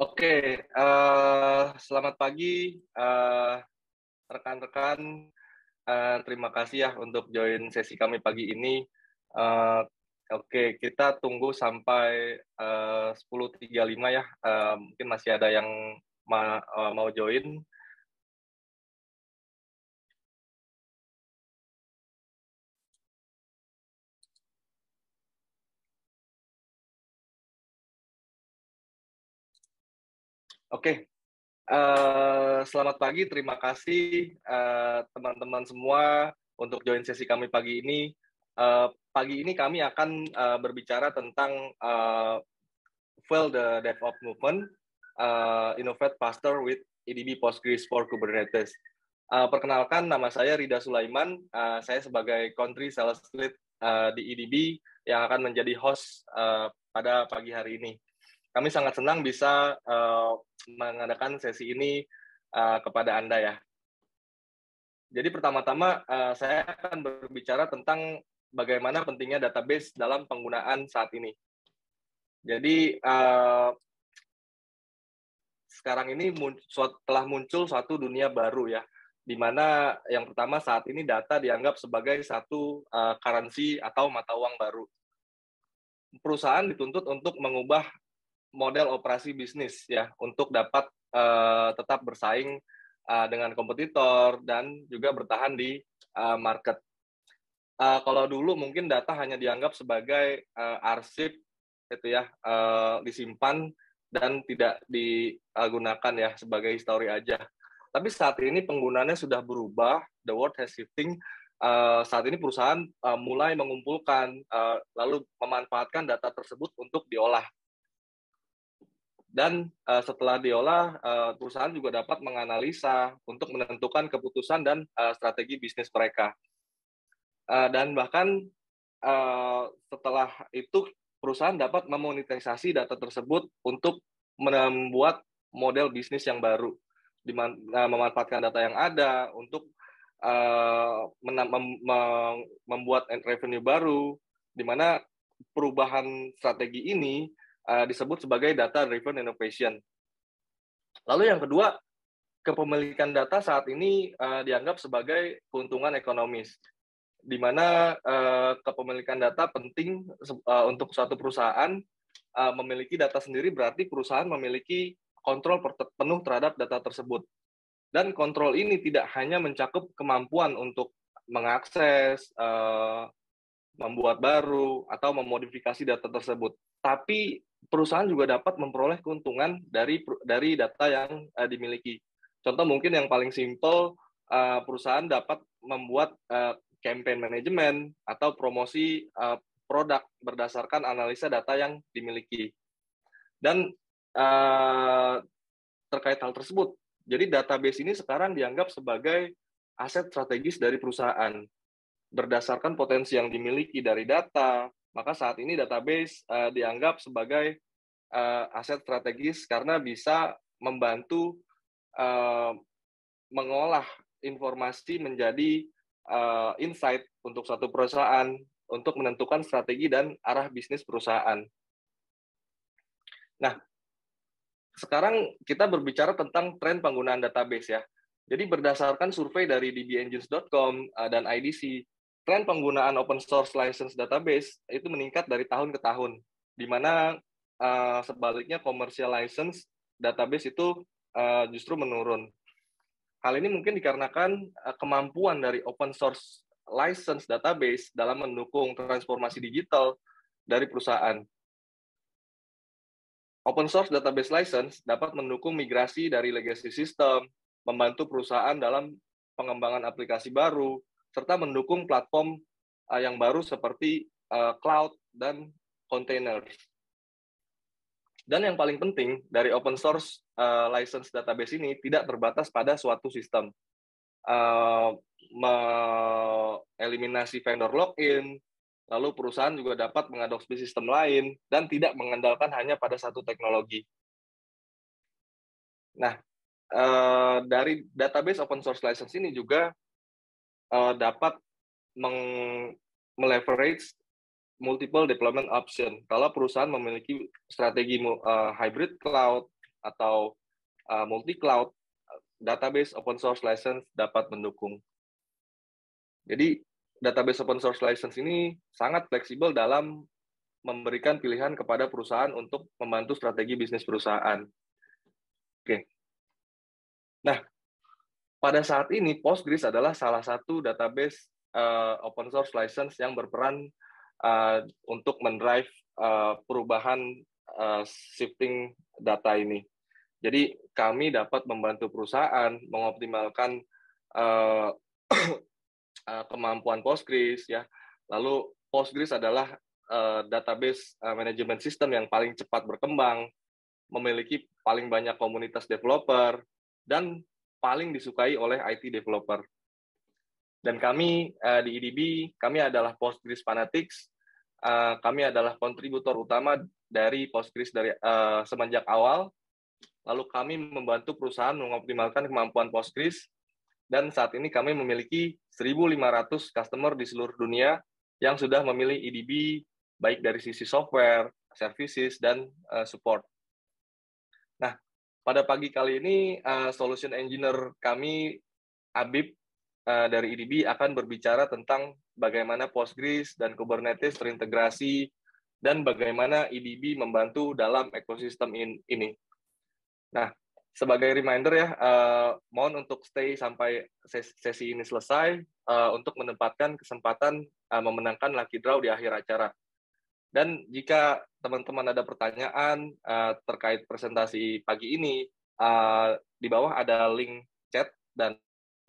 Oke, okay, uh, eh, selamat pagi rekan eh, rekan-rekan. Uh, terima kasih ya untuk join sesi kami pagi ini. Uh, Oke, okay, kita tunggu sampai uh, 10.35 ya. Uh, mungkin masih ada yang ma uh, mau join. Oke, okay. uh, eh, selamat pagi. Terima kasih eh, teman-teman uh, semua untuk join sesi kami pagi ini. Uh, pagi ini kami akan uh, berbicara tentang uh, Fuel the DevOps Movement, uh, Innovate Faster with EDB Postgres for Kubernetes. Uh, perkenalkan, nama saya Rida Sulaiman. Uh, saya sebagai country sales lead uh, di EDB yang akan menjadi host uh, pada pagi hari ini kami sangat senang bisa uh, mengadakan sesi ini uh, kepada Anda ya. Jadi pertama-tama uh, saya akan berbicara tentang bagaimana pentingnya database dalam penggunaan saat ini. Jadi uh, sekarang ini telah muncul suatu dunia baru ya, di mana yang pertama saat ini data dianggap sebagai satu uh, currency atau mata uang baru. Perusahaan dituntut untuk mengubah model operasi bisnis ya untuk dapat uh, tetap bersaing uh, dengan kompetitor dan juga bertahan di uh, market. Uh, kalau dulu mungkin data hanya dianggap sebagai uh, arsip itu ya uh, disimpan dan tidak digunakan ya sebagai histori aja. Tapi saat ini penggunanya sudah berubah, the world has shifting. Uh, saat ini perusahaan uh, mulai mengumpulkan uh, lalu memanfaatkan data tersebut untuk diolah dan uh, setelah diolah uh, perusahaan juga dapat menganalisa untuk menentukan keputusan dan uh, strategi bisnis mereka uh, dan bahkan uh, setelah itu perusahaan dapat memonetisasi data tersebut untuk membuat model bisnis yang baru dimana, uh, memanfaatkan data yang ada untuk uh, mem membuat revenue baru di mana perubahan strategi ini uh, disebut sebagai data driven innovation. Lalu yang kedua, kepemilikan data saat ini uh, dianggap sebagai keuntungan ekonomis, di mana uh, kepemilikan data penting uh, untuk suatu perusahaan uh, memiliki data sendiri berarti perusahaan memiliki kontrol penuh terhadap data tersebut. Dan kontrol ini tidak hanya mencakup kemampuan untuk mengakses, uh, membuat baru, atau memodifikasi data tersebut, tapi perusahaan juga dapat memperoleh keuntungan dari dari data yang uh, dimiliki. Contoh mungkin yang paling simpel uh, perusahaan dapat membuat uh, campaign manajemen atau promosi uh, produk berdasarkan analisa data yang dimiliki. Dan uh, terkait hal tersebut, jadi database ini sekarang dianggap sebagai aset strategis dari perusahaan berdasarkan potensi yang dimiliki dari data, maka saat ini database uh, dianggap sebagai uh, aset strategis karena bisa membantu uh, mengolah informasi menjadi uh, insight untuk satu perusahaan untuk menentukan strategi dan arah bisnis perusahaan. Nah, sekarang kita berbicara tentang tren penggunaan database ya. Jadi berdasarkan survei dari dbengines.com dan IDC, tren penggunaan open source license database itu meningkat dari tahun ke tahun, di mana uh, sebaliknya commercial license database itu uh, justru menurun. Hal ini mungkin dikarenakan uh, kemampuan dari open source license database dalam mendukung transformasi digital dari perusahaan. Open source database license dapat mendukung migrasi dari legacy system, membantu perusahaan dalam pengembangan aplikasi baru, serta mendukung platform uh, yang baru seperti uh, cloud dan container. Dan yang paling penting dari open source uh, license database ini tidak terbatas pada suatu sistem. Uh, eliminasi vendor login, lalu perusahaan juga dapat mengadopsi sistem lain dan tidak mengandalkan hanya pada satu teknologi. Nah, uh, dari database open source license ini juga uh, dapat meng meleverage multiple deployment option. Kalau perusahaan memiliki strategi uh, hybrid cloud atau uh, eh, multi cloud, database open source license dapat mendukung. Jadi database open source license ini sangat fleksibel dalam memberikan pilihan kepada perusahaan untuk membantu strategi bisnis perusahaan. Oke. Nah, pada saat ini Postgres adalah salah satu database uh, open source license yang berperan uh, untuk mendrive uh, perubahan uh, shifting data ini. Jadi kami dapat membantu perusahaan mengoptimalkan uh, kemampuan Postgres ya. Lalu Postgres adalah uh, database uh, manajemen sistem yang paling cepat berkembang, memiliki paling banyak komunitas developer dan paling disukai oleh IT developer. Dan kami uh, di IDB, e kami adalah Postgres Fanatics. Uh, kami adalah kontributor utama dari Postgres dari uh, semenjak awal. Lalu kami membantu perusahaan mengoptimalkan kemampuan Postgres dan saat ini kami memiliki 1.500 customer di seluruh dunia yang sudah memilih IDB e baik dari sisi software, services dan uh, support. Pada pagi kali ini, uh, solution engineer kami, Abib uh, eh, dari IDB, e akan berbicara tentang bagaimana Postgres dan Kubernetes terintegrasi dan bagaimana IDB e membantu dalam ekosistem in, ini. Nah, sebagai reminder ya, uh, mohon untuk stay sampai ses sesi ini selesai uh, untuk menempatkan kesempatan uh, memenangkan lucky draw di akhir acara. Dan jika teman-teman ada pertanyaan uh, terkait presentasi pagi ini, uh, di bawah ada link chat dan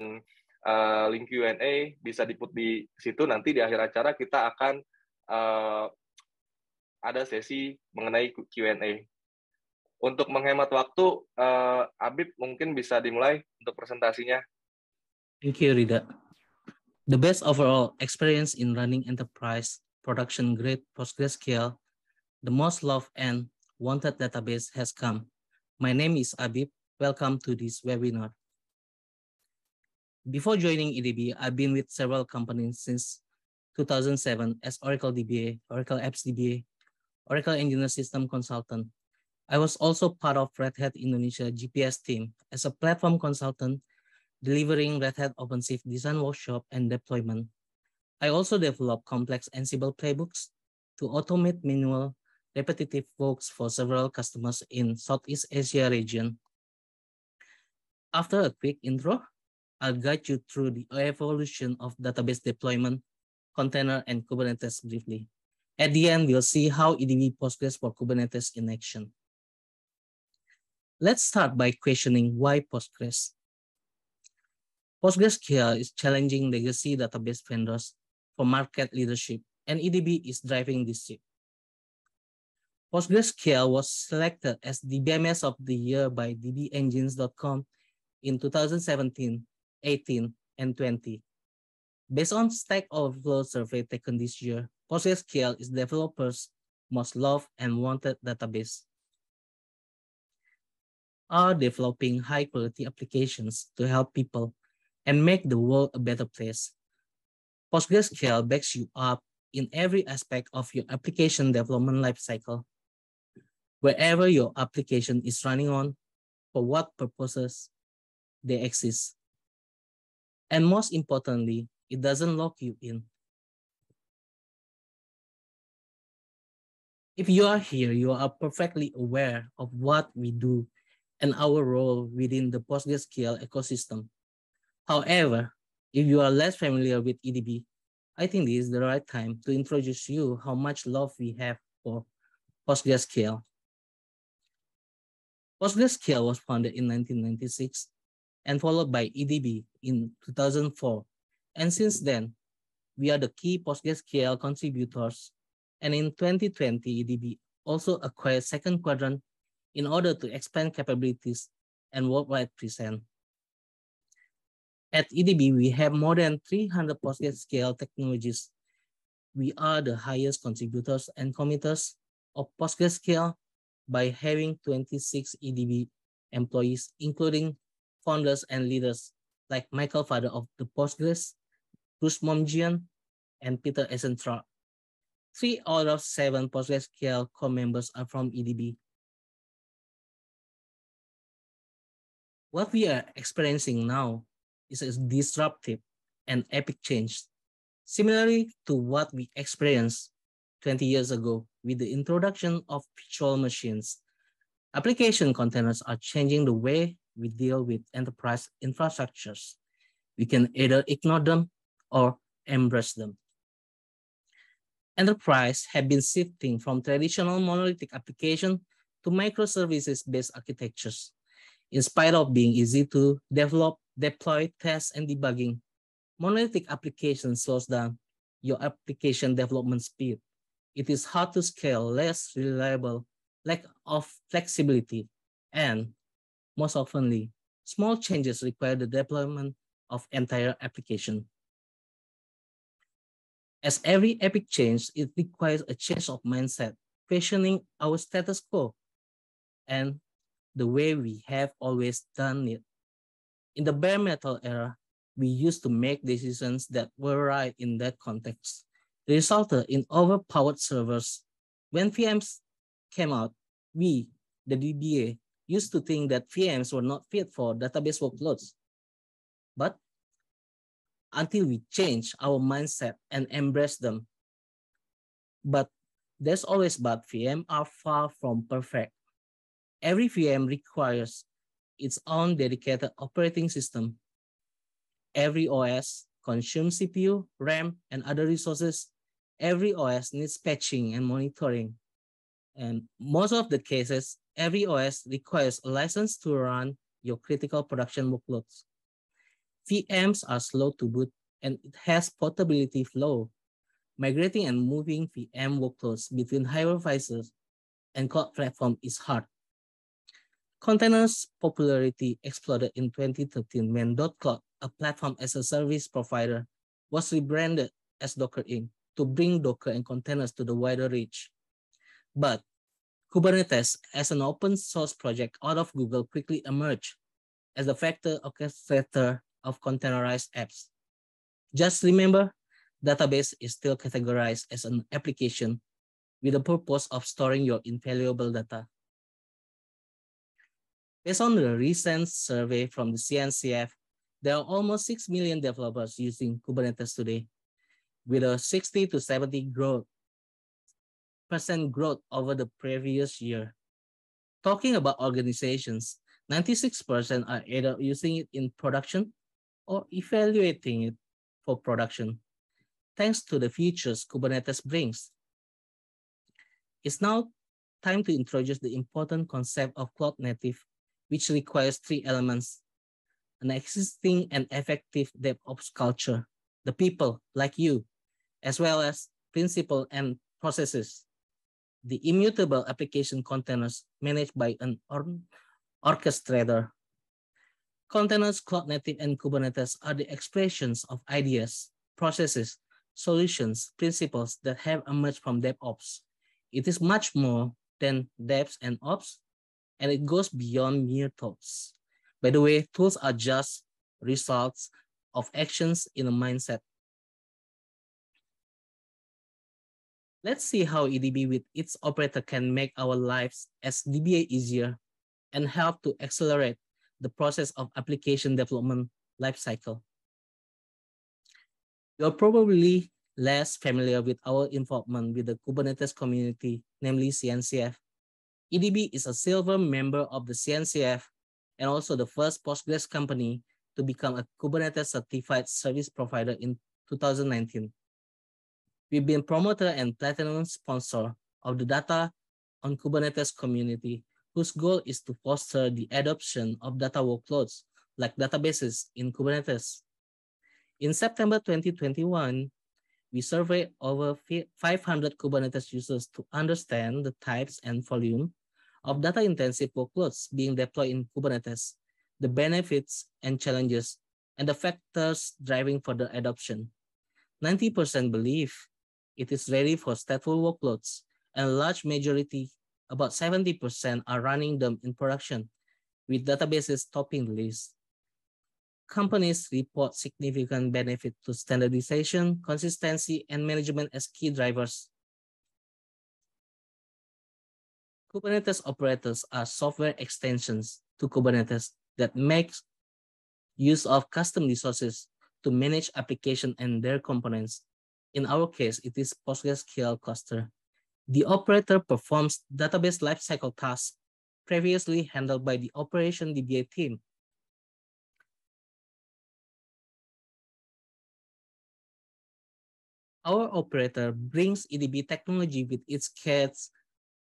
uh, link Q&A bisa diput di situ. Nanti di akhir acara kita akan uh, ada sesi mengenai Q&A. Untuk menghemat waktu, uh, Abib mungkin bisa dimulai untuk presentasinya. Thank you, Rida. The best overall experience in running enterprise production-grade PostgreSQL, the most loved and wanted database has come. My name is Abib. Welcome to this webinar. Before joining EDB, I've been with several companies since 2007 as Oracle DBA, Oracle Apps DBA, Oracle Engineer System Consultant. I was also part of Red Hat Indonesia GPS team as a platform consultant delivering Red Hat OpenShift design workshop and deployment I also developed complex Ansible playbooks to automate manual repetitive works for several customers in Southeast Asia region. After a quick intro, I'll guide you through the evolution of database deployment, container, and Kubernetes briefly. At the end, we'll see how EDB Postgres for Kubernetes in action. Let's start by questioning why Postgres. PostgreSQL is challenging legacy database vendors for market leadership, and EDB is driving this ship. PostgreSQL was selected as the DBMS of the year by dbengines.com in 2017, 18, and 20. Based on Stack Overflow survey taken this year, PostgreSQL is developers' most loved and wanted database. Are developing high quality applications to help people and make the world a better place PostgreSQL backs you up in every aspect of your application development lifecycle, wherever your application is running on, for what purposes they exist. And most importantly, it doesn't lock you in. If you are here, you are perfectly aware of what we do and our role within the PostgreSQL ecosystem. However, if you are less familiar with EDB, I think this is the right time to introduce you how much love we have for PostgreSQL. PostgreSQL was founded in 1996 and followed by EDB in 2004. And since then, we are the key PostgreSQL contributors. And in 2020, EDB also acquired Second Quadrant in order to expand capabilities and worldwide presence. At EDB, we have more than 300 PostgreSQL technologies. We are the highest contributors and committers of PostgreSQL by having 26 EDB employees, including founders and leaders like Michael Father of the Postgres, Bruce Momjian, and Peter Essentra. Three out of seven PostgreSQL core members are from EDB. What we are experiencing now is a disruptive and epic change, similarly to what we experienced 20 years ago with the introduction of virtual machines. Application containers are changing the way we deal with enterprise infrastructures. We can either ignore them or embrace them. Enterprise have been shifting from traditional monolithic application to microservices-based architectures. In spite of being easy to develop deploy, test, and debugging. Monolithic applications slows down your application development speed. It is hard to scale, less reliable, lack of flexibility, and most oftenly, small changes require the deployment of entire application. As every epic change, it requires a change of mindset, questioning our status quo and the way we have always done it. In the bare metal era, we used to make decisions that were right in that context. It resulted in overpowered servers. When VMs came out, we, the DBA, used to think that VMs were not fit for database workloads. But until we change our mindset and embrace them. But there's always but VM are far from perfect. Every VM requires its own dedicated operating system. Every OS consumes CPU, RAM, and other resources. Every OS needs patching and monitoring. And most of the cases, every OS requires a license to run your critical production workloads. VMs are slow to boot and it has portability flow. Migrating and moving VM workloads between hypervisors and cloud platform is hard. Containers popularity exploded in 2013 when .cloud, a platform as a service provider, was rebranded as Docker Inc. to bring Docker and containers to the wider reach. But Kubernetes as an open source project out of Google quickly emerged as the factor orchestrator of containerized apps. Just remember, database is still categorized as an application with the purpose of storing your invaluable data. Based on the recent survey from the CNCF, there are almost 6 million developers using Kubernetes today, with a 60 to 70 growth, percent growth over the previous year. Talking about organizations, 96% are either using it in production or evaluating it for production, thanks to the features Kubernetes brings. It's now time to introduce the important concept of cloud native which requires three elements an existing and effective DevOps culture, the people like you, as well as principle and processes. The immutable application containers managed by an or orchestrator. Containers, Cloud Native, and Kubernetes are the expressions of ideas, processes, solutions, principles that have emerged from DevOps. It is much more than Devs and Ops and it goes beyond mere thoughts. By the way, thoughts are just results of actions in a mindset. Let's see how EDB with its operator can make our lives as DBA easier and help to accelerate the process of application development lifecycle. You're probably less familiar with our involvement with the Kubernetes community, namely CNCF, EDB is a silver member of the CNCF and also the first Postgres company to become a Kubernetes certified service provider in 2019. We've been promoter and platinum sponsor of the data on Kubernetes community, whose goal is to foster the adoption of data workloads like databases in Kubernetes. In September 2021, we surveyed over 500 Kubernetes users to understand the types and volume of data-intensive workloads being deployed in Kubernetes, the benefits and challenges, and the factors driving further adoption. 90% believe it is ready for stateful workloads, and a large majority, about 70%, are running them in production, with databases topping the list. Companies report significant benefit to standardization, consistency, and management as key drivers Kubernetes operators are software extensions to Kubernetes that makes use of custom resources to manage application and their components. In our case, it is PostgreSQL cluster. The operator performs database lifecycle tasks previously handled by the operation DBA team. Our operator brings EDB technology with its CADs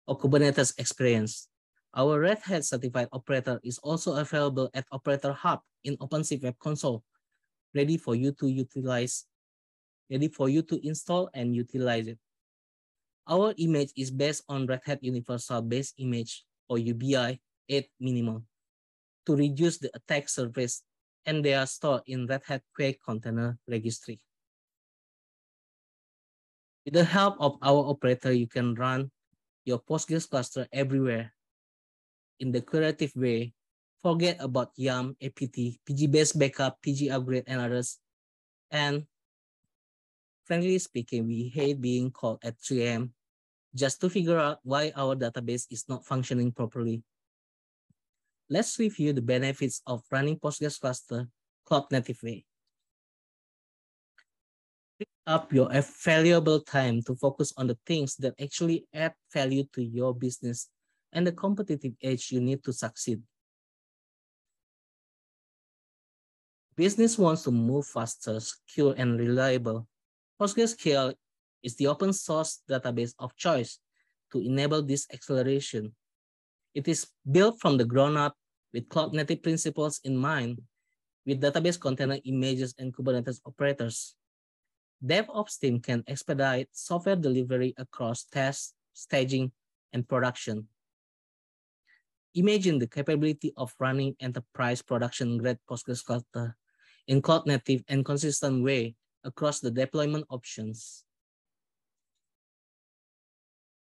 or Kubernetes experience. Our Red Hat certified operator is also available at Operator Hub in OpenShift Web Console, ready for you to utilize, ready for you to install and utilize it. Our image is based on Red Hat Universal Base Image or UBI 8 minimal to reduce the attack surface and they are stored in Red Hat Quake Container Registry. With the help of our operator, you can run your Postgres cluster everywhere. In the curative way, forget about YAM, APT, PG-based backup, PG upgrade, and others. And frankly speaking, we hate being called at 3 a.m. just to figure out why our database is not functioning properly. Let's review the benefits of running Postgres cluster cloud native way up your valuable time to focus on the things that actually add value to your business and the competitive edge you need to succeed. Business wants to move faster, secure, and reliable. PostgreSQL is the open source database of choice to enable this acceleration. It is built from the ground up with cloud native principles in mind, with database container images and Kubernetes operators. DevOps team can expedite software delivery across test, staging, and production. Imagine the capability of running enterprise production-grade Postgres cluster in cloud-native and consistent way across the deployment options.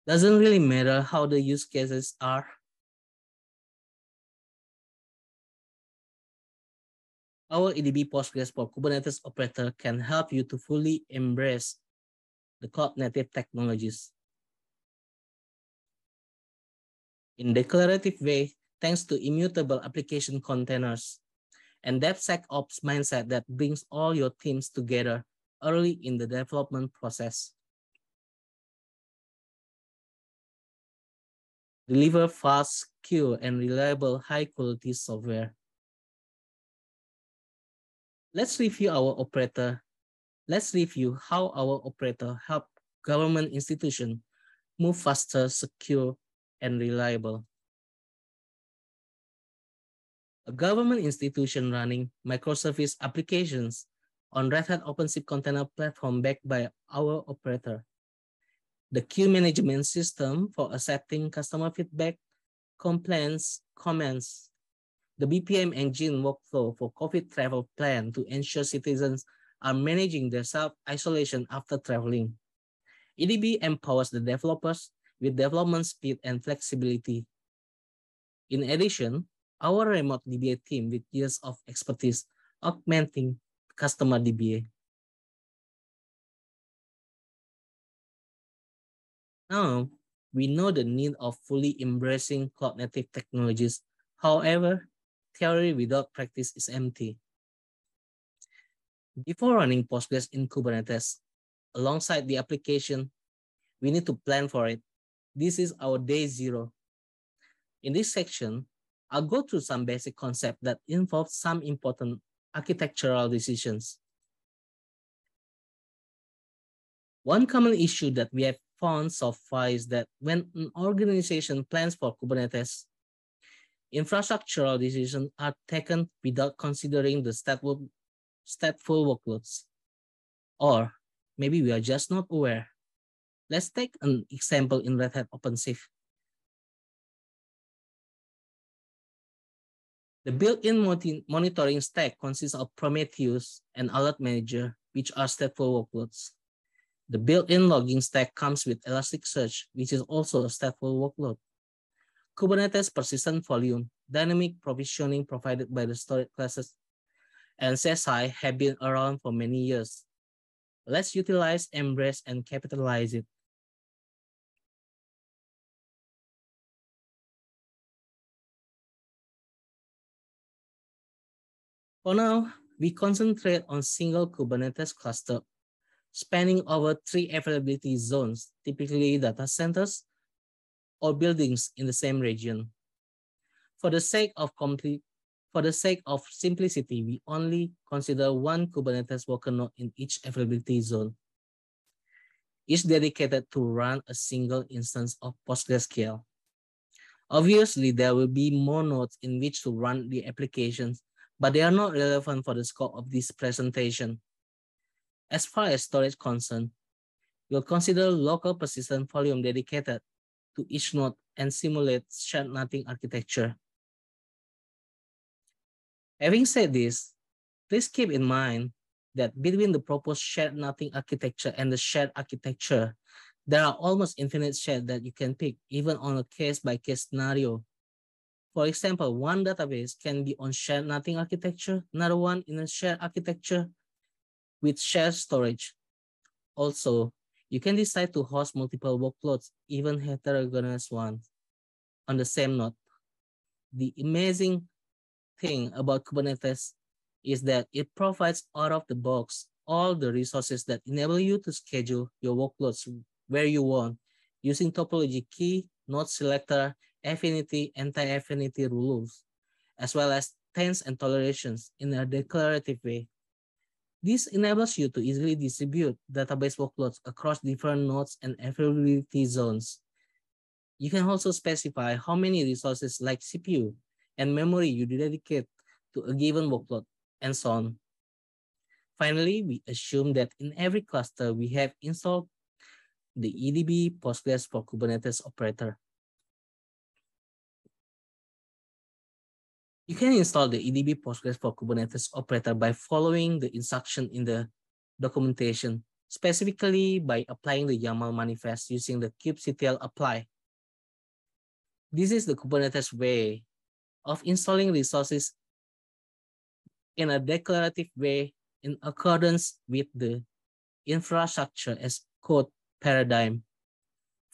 Doesn't really matter how the use cases are, Our EDB Postgres for Kubernetes operator can help you to fully embrace the cloud native technologies. In declarative way, thanks to immutable application containers and DevSecOps mindset that brings all your teams together early in the development process. Deliver fast, secure, and reliable high-quality software. Let's review our operator. Let's review how our operator help government institution move faster, secure, and reliable. A government institution running microservice applications on Red Hat OpenShift container platform backed by our operator. The queue management system for accepting customer feedback, complaints, comments, the BPM engine workflow for COVID travel plan to ensure citizens are managing their self-isolation after traveling. EDB empowers the developers with development speed and flexibility. In addition, our remote DBA team with years of expertise augmenting customer DBA. Now, we know the need of fully embracing cloud native technologies. However, theory without practice is empty. Before running Postgres in Kubernetes, alongside the application, we need to plan for it. This is our day zero. In this section, I'll go through some basic concepts that involve some important architectural decisions. One common issue that we have found so far is that when an organization plans for Kubernetes, Infrastructural decisions are taken without considering the stateful, stateful workloads. Or maybe we are just not aware. Let's take an example in Red Hat OpenShift. The built-in monitoring stack consists of Prometheus and Alert Manager, which are stateful workloads. The built-in logging stack comes with Elasticsearch, which is also a stateful workload. Kubernetes persistent volume, dynamic provisioning provided by the storage classes, and CSI have been around for many years. Let's utilize, embrace, and capitalize it. For now, we concentrate on single Kubernetes cluster, spanning over three availability zones, typically data centers, or buildings in the same region. For the sake of complete, for the sake of simplicity, we only consider one Kubernetes worker node in each availability zone. Each dedicated to run a single instance of PostgreSQL. Obviously, there will be more nodes in which to run the applications, but they are not relevant for the scope of this presentation. As far as storage concerned, we'll consider local persistent volume dedicated to each node and simulate shared nothing architecture. Having said this, please keep in mind that between the proposed shared nothing architecture and the shared architecture, there are almost infinite shares that you can pick even on a case-by-case -case scenario. For example, one database can be on shared nothing architecture, another one in a shared architecture with shared storage. Also, you can decide to host multiple workloads, even heterogeneous ones, on the same node. The amazing thing about Kubernetes is that it provides out of the box all the resources that enable you to schedule your workloads where you want using topology key, node selector, affinity, anti-affinity rules, as well as tens and tolerations in a declarative way. This enables you to easily distribute database workloads across different nodes and availability zones. You can also specify how many resources like CPU and memory you dedicate to a given workload and so on. Finally, we assume that in every cluster, we have installed the EDB Postgres for Kubernetes operator. You can install the EDB Postgres for Kubernetes operator by following the instruction in the documentation, specifically by applying the YAML manifest using the kubectl apply. This is the Kubernetes way of installing resources in a declarative way in accordance with the infrastructure as code paradigm.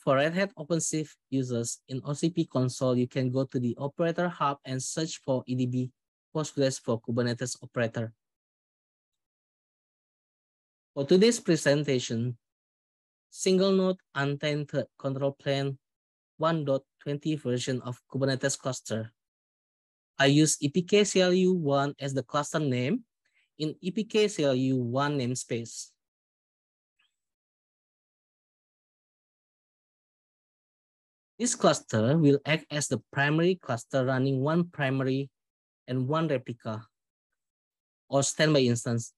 For Red Hat OpenShift users in OCP console, you can go to the operator hub and search for EDB Postgres for Kubernetes operator. For today's presentation, single node untenanted control plane 1.20 version of Kubernetes cluster. I use epkclu1 as the cluster name in epkclu1 namespace. This cluster will act as the primary cluster running one primary and one replica or standby instance,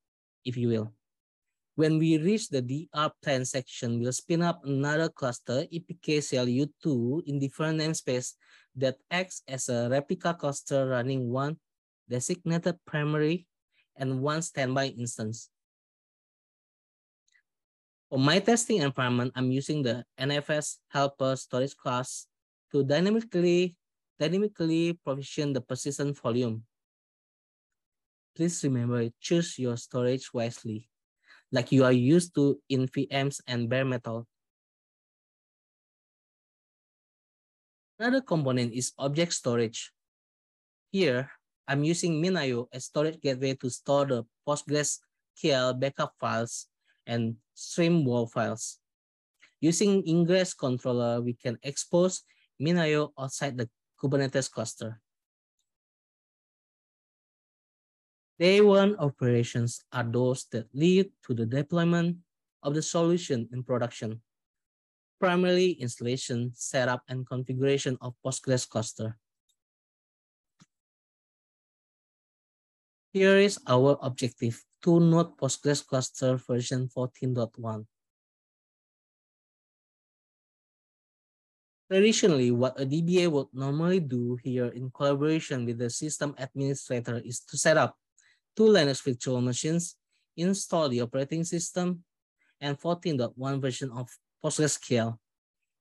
if you will. When we reach the DR plan section, we'll spin up another cluster, EPKCLU2, in different namespace that acts as a replica cluster running one designated primary and one standby instance. On my testing environment, I'm using the NFS helper storage class to dynamically, dynamically provision the persistent volume. Please remember, choose your storage wisely, like you are used to in VMs and bare metal. Another component is object storage. Here, I'm using MinIO as storage gateway to store the PostgreSQL backup files and stream wall files. Using ingress controller, we can expose MinIO outside the Kubernetes cluster. Day one operations are those that lead to the deployment of the solution in production, primarily installation, setup, and configuration of Postgres cluster. Here is our objective, to node Postgres cluster version 14.1. Traditionally, what a DBA would normally do here in collaboration with the system administrator is to set up two Linux virtual machines, install the operating system, and 14.1 version of PostgreSQL,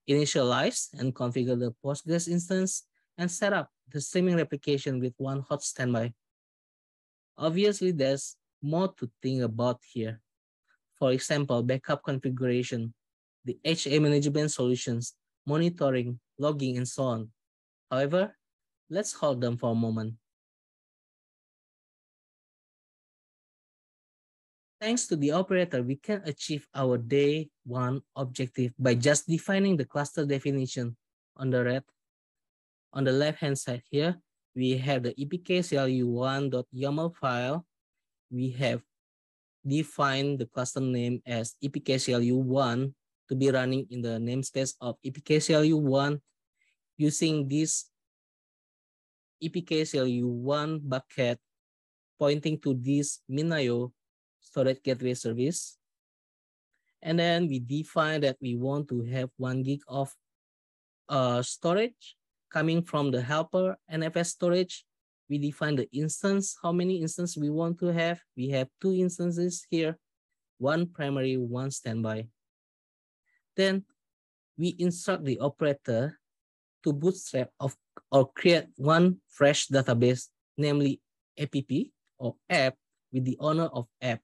initialize and configure the Postgres instance, and set up the streaming replication with one hot standby Obviously, there's more to think about here. For example, backup configuration, the HA management solutions, monitoring, logging, and so on. However, let's hold them for a moment. Thanks to the operator, we can achieve our day one objective by just defining the cluster definition on the red, on the left-hand side here, we have the epkclu1.yaml file. We have defined the cluster name as epkclu1 to be running in the namespace of epkclu1 using this epkclu1 bucket pointing to this MinIO storage gateway service. And then we define that we want to have one gig of uh, storage coming from the helper NFS storage, we define the instance, how many instances we want to have. We have two instances here, one primary, one standby. Then we instruct the operator to bootstrap of, or create one fresh database, namely app or app with the owner of app.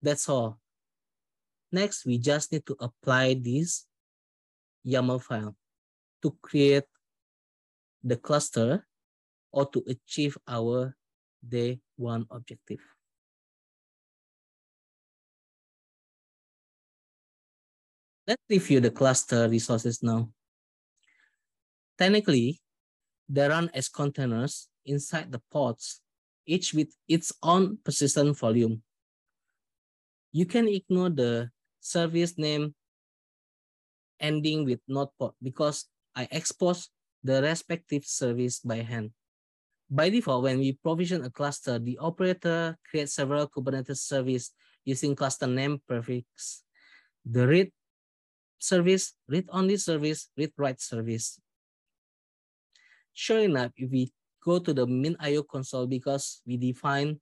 That's all. Next, we just need to apply this YAML file to create the cluster or to achieve our day one objective. Let's review the cluster resources now. Technically, they run as containers inside the pods, each with its own persistent volume. You can ignore the service name ending with node pod because I expose the respective service by hand. By default, when we provision a cluster, the operator creates several Kubernetes service using cluster name prefix. The read service, read-only service, read-write service. Sure enough, if we go to the min IO console because we define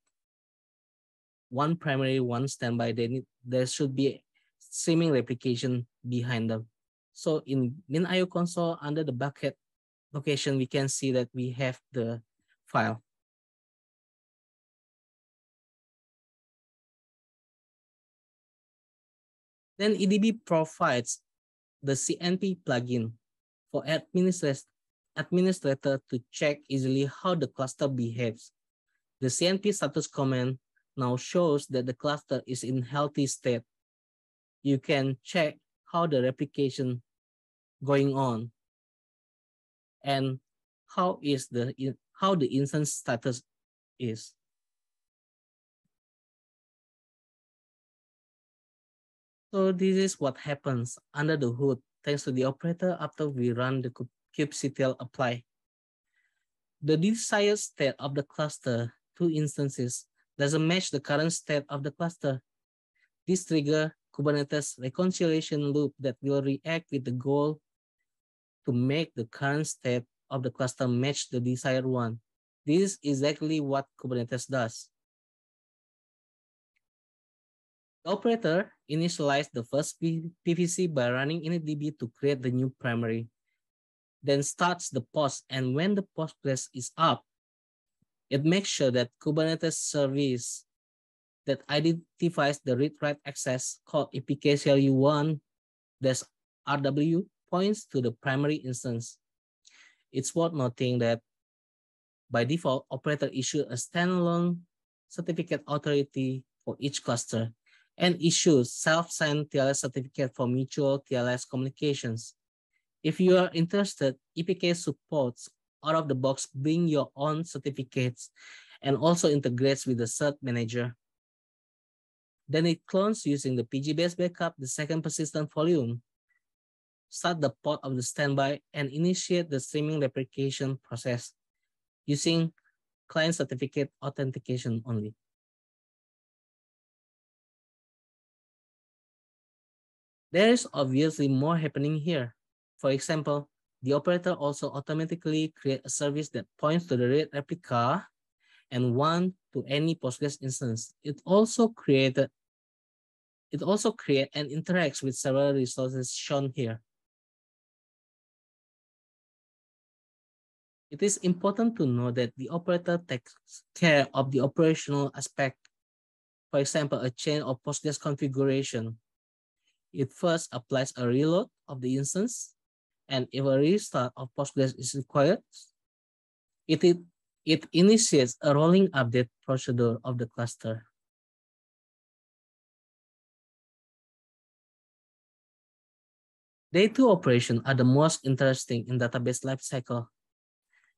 one primary, one standby, then there should be streaming replication behind them. So in min IO console under the bucket location, we can see that we have the file. Then EDB provides the CNP plugin for administrator to check easily how the cluster behaves. The CNP status command now shows that the cluster is in healthy state. You can check how the replication going on and how is the how the instance status is. So this is what happens under the hood thanks to the operator after we run the kubectl apply. The desired state of the cluster two instances doesn't match the current state of the cluster. This trigger Kubernetes reconciliation loop that will react with the goal to make the current state of the cluster match the desired one. This is exactly what Kubernetes does. The operator initializes the first PVC by running initdb to create the new primary, then starts the post, and when the Postgres is up, it makes sure that Kubernetes service that identifies the read-write access called epkclu1-rw points to the primary instance. It's worth noting that by default, operator issue a standalone certificate authority for each cluster and issues self-signed TLS certificate for mutual TLS communications. If you are interested, EPK supports out-of-the-box bring your own certificates and also integrates with the cert manager. Then it clones using the PG-based backup the second persistent volume start the pod of the standby, and initiate the streaming replication process using client certificate authentication only. There is obviously more happening here. For example, the operator also automatically create a service that points to the red replica and one to any Postgres instance. It also created it also create and interacts with several resources shown here. It is important to know that the operator takes care of the operational aspect. For example, a chain of Postgres configuration. It first applies a reload of the instance, and if a restart of Postgres is required, it, it, it initiates a rolling update procedure of the cluster. Day two operations are the most interesting in database lifecycle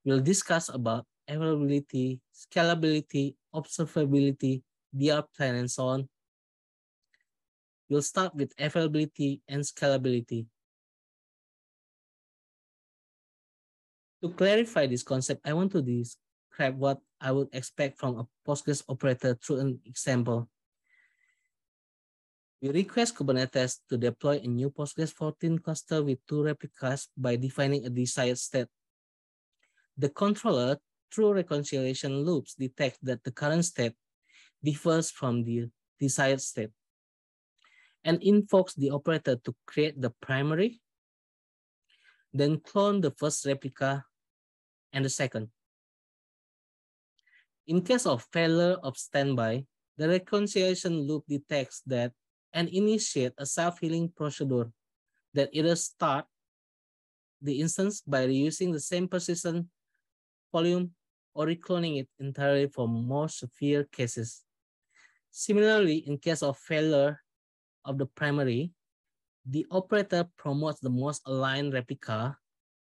we will discuss about availability, scalability, observability, uptime, and so on. We'll start with availability and scalability. To clarify this concept, I want to describe what I would expect from a Postgres operator through an example. We request Kubernetes to deploy a new Postgres 14 cluster with two replicas by defining a desired state the controller, through reconciliation loops, detects that the current state differs from the desired state and invokes the operator to create the primary, then clone the first replica and the second. In case of failure of standby, the reconciliation loop detects that and initiate a self-healing procedure that either start the instance by reusing the same persistent volume or recloning it entirely for more severe cases. Similarly, in case of failure of the primary, the operator promotes the most aligned replica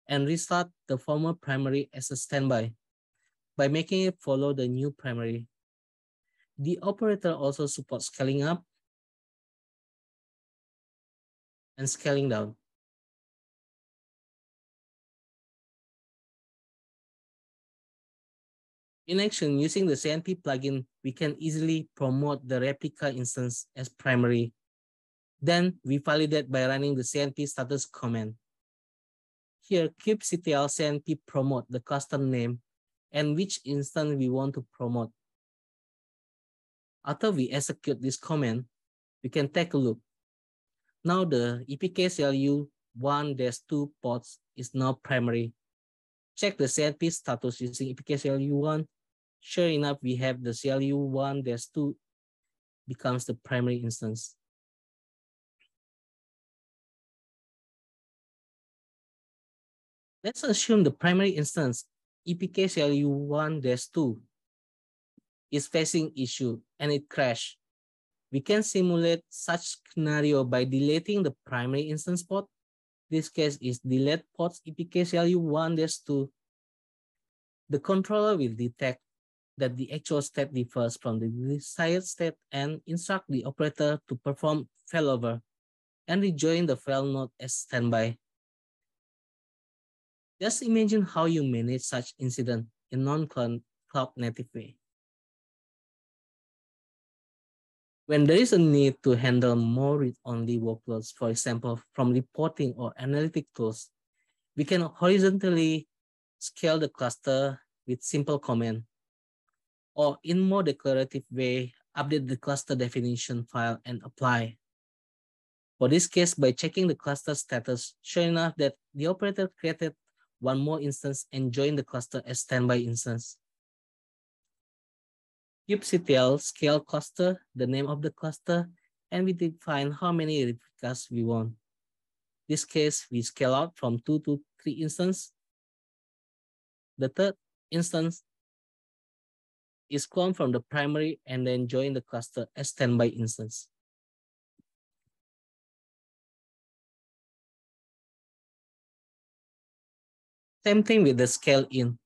and restart the former primary as a standby by making it follow the new primary. The operator also supports scaling up and scaling down. In action, using the CNP plugin, we can easily promote the replica instance as primary. Then we validate by running the CNP status command. Here, kubectl CNP promote the custom name and which instance we want to promote. After we execute this command, we can take a look. Now the EPKCLU one 1-2 ports is now primary Check the CLP status using clu one Sure enough, we have the CLU1 dash 2 becomes the primary instance. Let's assume the primary instance clu one 2 is facing issue and it crashed. We can simulate such scenario by deleting the primary instance spot. This case is delayed pods epically one dash two. The controller will detect that the actual state differs from the desired state and instruct the operator to perform failover and rejoin the fail node as standby. Just imagine how you manage such incident in non-cloud native way. When there is a need to handle more read-only workloads, for example, from reporting or analytic tools, we can horizontally scale the cluster with simple command or in more declarative way, update the cluster definition file and apply. For this case, by checking the cluster status, sure enough that the operator created one more instance and joined the cluster as standby instance kubectl scale cluster, the name of the cluster, and we define how many replicas we want. In this case, we scale out from two to three instances. The third instance is cloned from the primary and then join the cluster as standby instance. Same thing with the scale in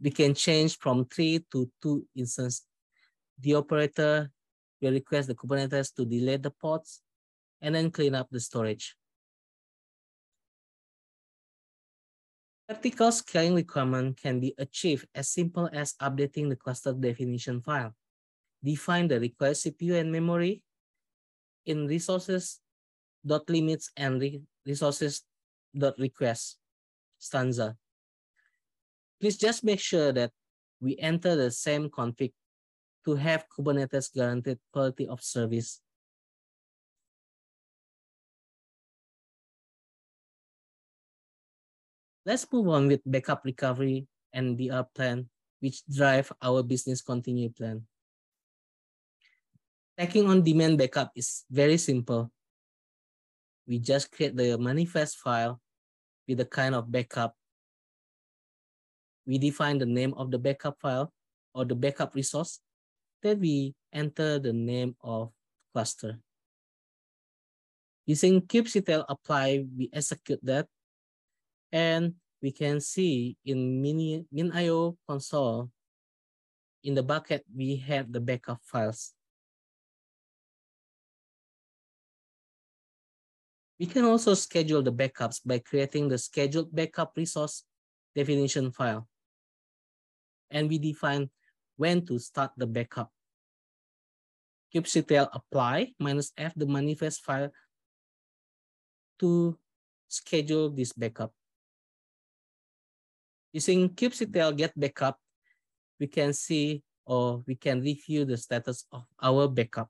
we can change from three to two instances. The operator will request the Kubernetes to delay the pods and then clean up the storage. Vertical scaling requirement can be achieved as simple as updating the cluster definition file. Define the required CPU and memory in resources dot limits and resources dot request stanza. Please just make sure that we enter the same config to have Kubernetes guaranteed quality of service. Let's move on with backup recovery and DR plan, which drive our business continuity plan. Taking on-demand backup is very simple. We just create the manifest file with the kind of backup we define the name of the backup file or the backup resource, then we enter the name of cluster. Using kubectl apply, we execute that. And we can see in mini, MinIO console, in the bucket, we have the backup files. We can also schedule the backups by creating the scheduled backup resource definition file and we define when to start the backup. Kubectl apply minus f the manifest file to schedule this backup. Using kubectl get backup, we can see or we can review the status of our backup.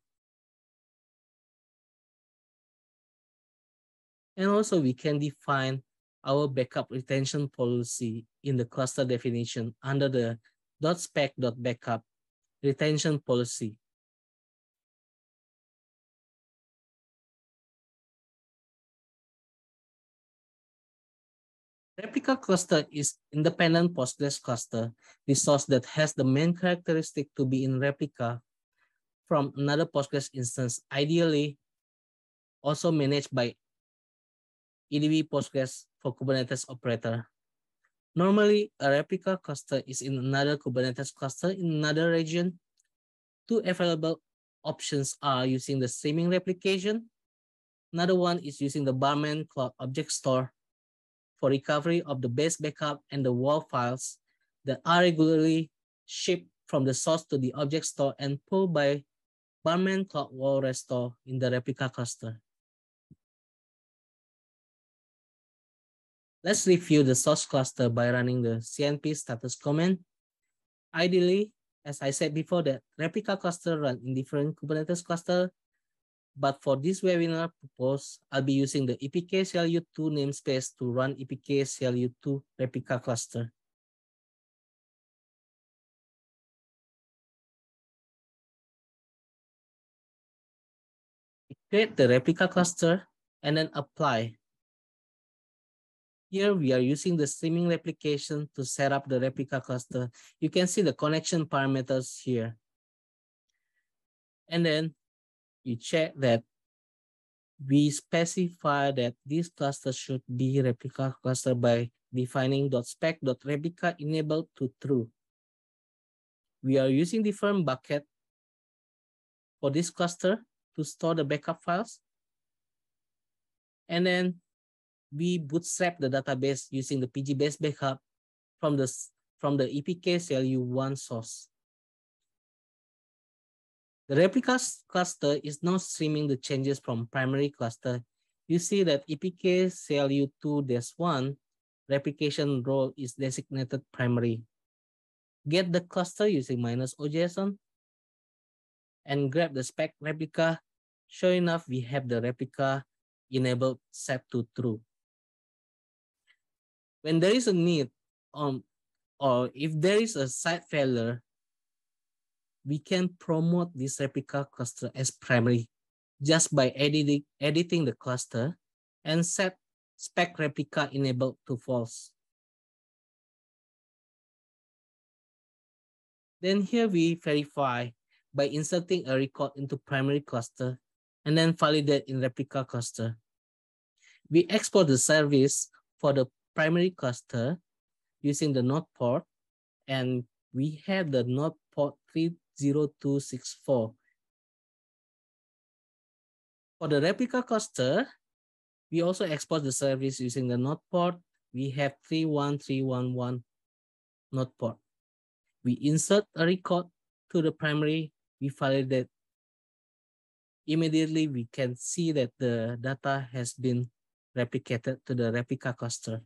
And also we can define our backup retention policy in the cluster definition under the .spec.backup retention policy. Replica cluster is independent Postgres cluster resource that has the main characteristic to be in replica from another Postgres instance, ideally also managed by EDB Postgres for Kubernetes operator. Normally, a replica cluster is in another Kubernetes cluster in another region. Two available options are using the streaming replication. Another one is using the Barman Cloud Object Store for recovery of the base backup and the wall files that are regularly shipped from the source to the object store and pulled by Barman Cloud Wall Restore in the replica cluster. Let's review the source cluster by running the cnp status command. Ideally, as I said before, the replica cluster run in different Kubernetes cluster. But for this webinar purpose, I'll be using the epk CLU2 namespace to run epk CLU2 replica cluster. Create the replica cluster and then apply here we are using the streaming replication to set up the replica cluster. You can see the connection parameters here. And then you check that we specify that this cluster should be replica cluster by defining .spec .replica enabled to true. We are using different bucket for this cluster to store the backup files. And then we bootstrap the database using the pgbase backup from the, from the EPK CLU1 source. The replica cluster is now streaming the changes from primary cluster. You see that EPK CLU2-1 replication role is designated primary. Get the cluster using minus OJSON and grab the spec replica. Sure enough, we have the replica enabled set to true when there is a need um or if there is a site failure we can promote this replica cluster as primary just by editing editing the cluster and set spec replica enabled to false Then here we verify by inserting a record into primary cluster and then validate in replica cluster. We export the service for the primary cluster using the node port, and we have the node port 30264. For the replica cluster, we also export the service using the node port. We have 31311 node port. We insert a record to the primary. We validate immediately we can see that the data has been replicated to the replica cluster.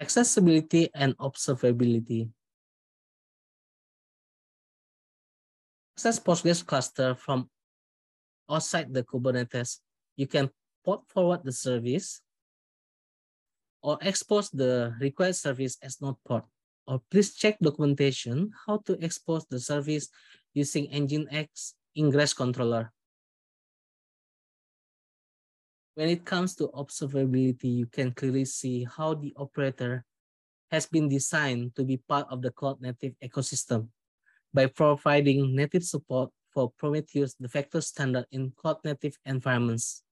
accessibility and observability. Access Postgres cluster from outside the Kubernetes. You can port forward the service or expose the required service as not port. Or please check documentation how to expose the service using Nginx ingress controller. When it comes to observability, you can clearly see how the operator has been designed to be part of the cloud native ecosystem by providing native support for Prometheus de facto standard in cloud native environments.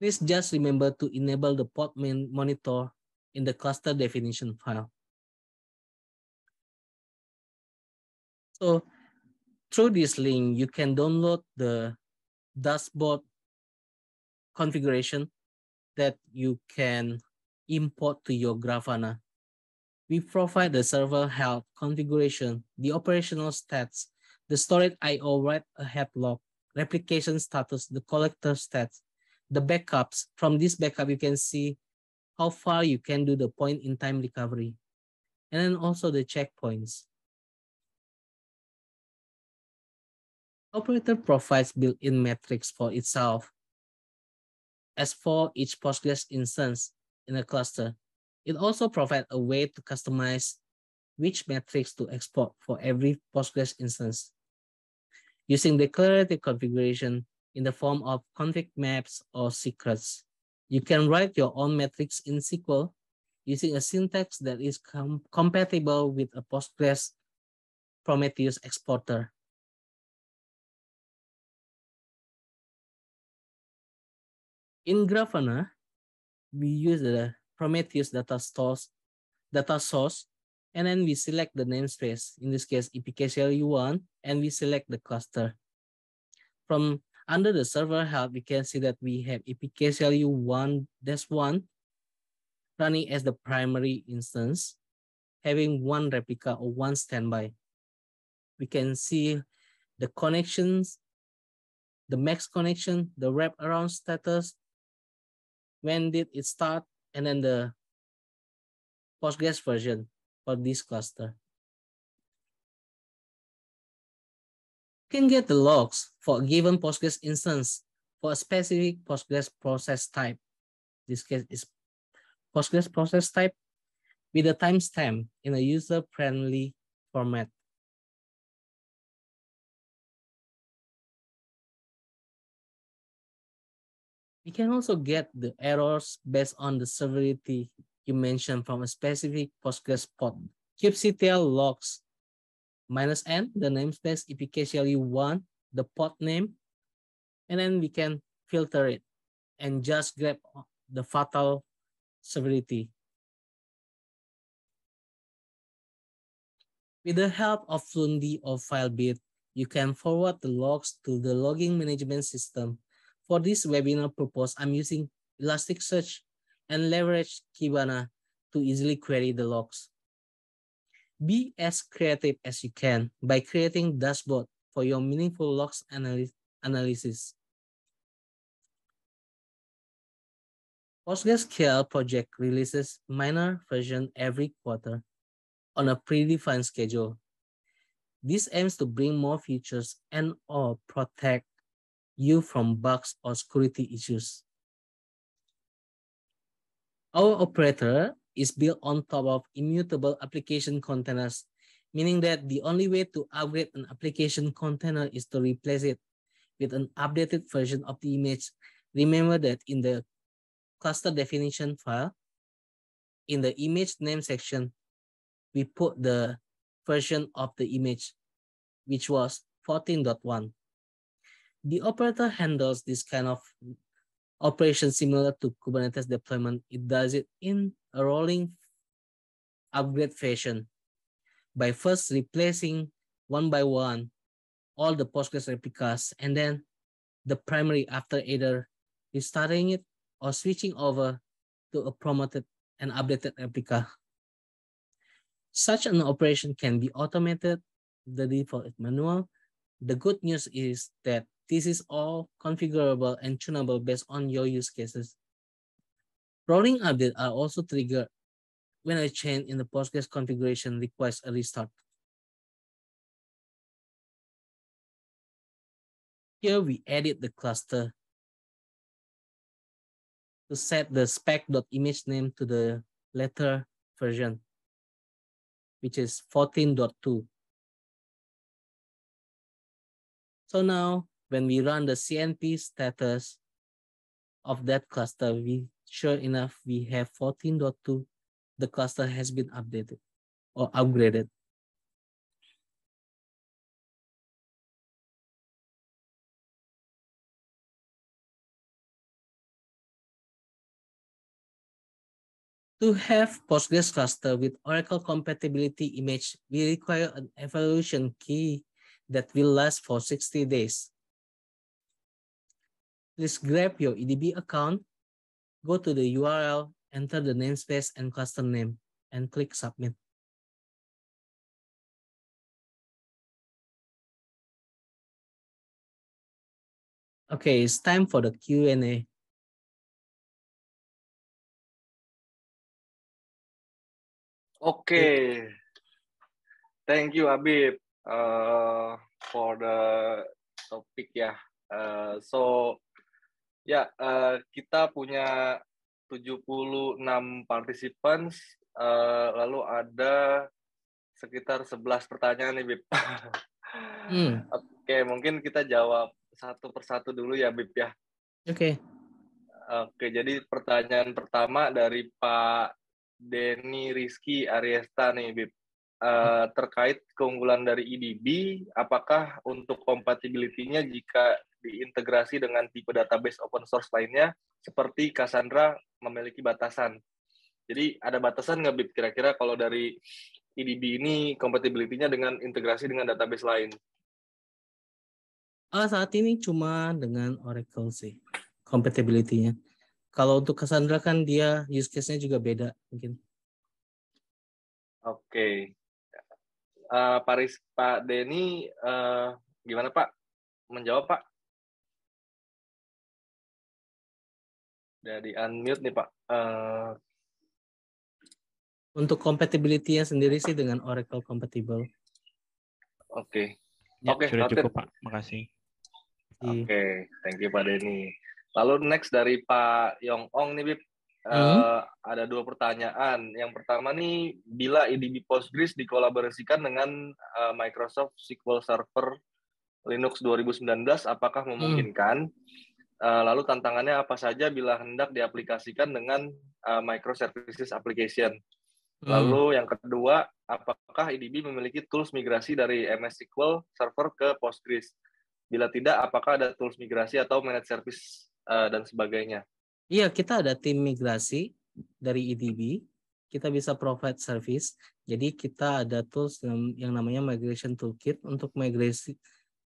Please just remember to enable the pod monitor in the cluster definition file. So through this link, you can download the dashboard configuration that you can import to your Grafana. We provide the server health configuration, the operational stats, the storage IO write ahead log, replication status, the collector stats, the backups. From this backup, you can see how far you can do the point in time recovery. And then also the checkpoints. Operator provides built-in metrics for itself. As for each Postgres instance in a cluster, it also provides a way to customize which metrics to export for every Postgres instance. Using declarative configuration in the form of config maps or secrets, you can write your own metrics in SQL using a syntax that is com compatible with a Postgres Prometheus exporter. In Grafana, ah, we use the Prometheus data stores, data source, and then we select the namespace, in this case, epkclu1, and we select the cluster. From under the server help, we can see that we have epkclu1-1 running as the primary instance, having one replica or one standby. We can see the connections, the max connection, the wraparound status, when did it start, and then the Postgres version for this cluster. You can get the logs for a given Postgres instance for a specific Postgres process type. This case is Postgres process type with a timestamp in a user-friendly format. we can also get the errors based on the severity you mentioned from a specific Postgres pod. kubectl logs minus n, the namespace, if you want the pod name, and then we can filter it and just grab the fatal severity. With the help of Fluentd or FileBit, you can forward the logs to the logging management system for this webinar purpose, I'm using Elasticsearch and leverage Kibana to easily query the logs. Be as creative as you can by creating dashboard for your meaningful logs analy analysis. PostgreSQL project releases minor version every quarter on a predefined schedule. This aims to bring more features and or protect you from bugs or security issues. Our operator is built on top of immutable application containers, meaning that the only way to upgrade an application container is to replace it with an updated version of the image. Remember that in the cluster definition file, in the image name section, we put the version of the image, which was 14.1 the operator handles this kind of operation similar to Kubernetes deployment. It does it in a rolling upgrade fashion by first replacing one by one all the Postgres replicas and then the primary after either restarting it or switching over to a promoted and updated replica. Such an operation can be automated, the default is manual, the good news is that this is all configurable and tunable based on your use cases. Rolling updates are also triggered when a change in the Postgres configuration requires a restart. Here we edit the cluster to set the spec.image name to the latter version, which is 14.2. So now when we run the CNP status of that cluster, we sure enough, we have 14.2. The cluster has been updated or upgraded. To have Postgres cluster with Oracle compatibility image, we require an evolution key that will last for 60 days. Please grab your EDB account, go to the URL, enter the namespace and cluster name, and click Submit. Okay, it's time for the Q&A. Okay. Thank you, Abib. uh, for the topic ya. Uh, so ya yeah, uh, kita punya 76 participants uh, lalu ada sekitar 11 pertanyaan nih Bib. hmm. Oke, okay, mungkin kita jawab satu persatu dulu ya Bib ya. Oke. Okay. Oke, jadi pertanyaan pertama dari Pak Denny Rizky Ariesta nih Bib uh, terkait keunggulan dari IDB, e apakah untuk compatibility jika diintegrasi dengan tipe database open source lainnya, seperti Cassandra memiliki batasan. Jadi ada batasan nggak, Bip, kira-kira kalau dari IDB e ini compatibility dengan integrasi dengan database lain? Uh, saat ini cuma dengan Oracle sih, compatibility Kalau untuk Cassandra kan dia use case-nya juga beda mungkin. Oke uh, eh, Paris Pak Denny uh, gimana Pak menjawab Pak? Dari unmute nih Pak. Uh, untuk compatibility-nya sendiri sih dengan Oracle compatible. Oke. Okay. Ya, Oke, okay, sudah cukup Pak. Makasih. Iya. Oke, okay. thank you Pak Denny. Lalu next dari Pak Yong Ong nih Bib. Hmm? Eh, ada dua pertanyaan. Yang pertama nih, bila IDB Postgres dikolaborasikan dengan uh, Microsoft SQL Server Linux 2019, apakah hmm. memungkinkan? Hmm. Uh, lalu tantangannya apa saja bila hendak diaplikasikan dengan uh, microservices application? Hmm. Lalu yang kedua, apakah IDB memiliki tools migrasi dari MS SQL Server ke Postgres? Bila tidak, apakah ada tools migrasi atau managed service uh, dan sebagainya? Iya, kita ada tim migrasi dari EDB. Kita bisa provide service. Jadi kita ada tools yang namanya migration toolkit untuk migrasi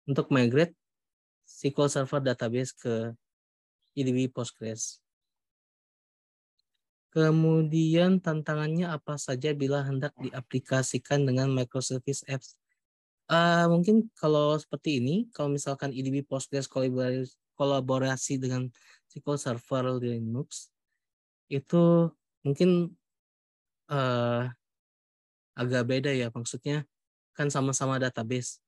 untuk migrate SQL Server database ke EDB Postgres. Kemudian tantangannya apa saja bila hendak diaplikasikan dengan microservice apps? Uh, mungkin kalau seperti ini, kalau misalkan EDB Postgres kolaborasi dengan SQL Server Linux itu mungkin uh, agak beda ya maksudnya kan sama-sama database.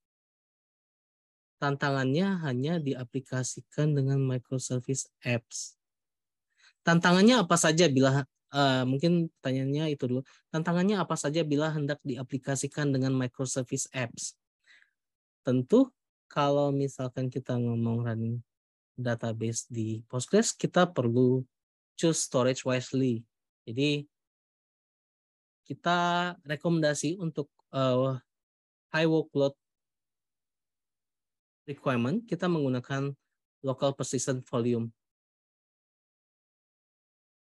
Tantangannya hanya diaplikasikan dengan microservice apps. Tantangannya apa saja bila uh, mungkin pertanyaannya itu dulu. Tantangannya apa saja bila hendak diaplikasikan dengan microservice apps? Tentu kalau misalkan kita ngomong running database di Postgres, kita perlu choose storage wisely. Jadi kita rekomendasi untuk uh, high workload requirement, kita menggunakan local persistent volume.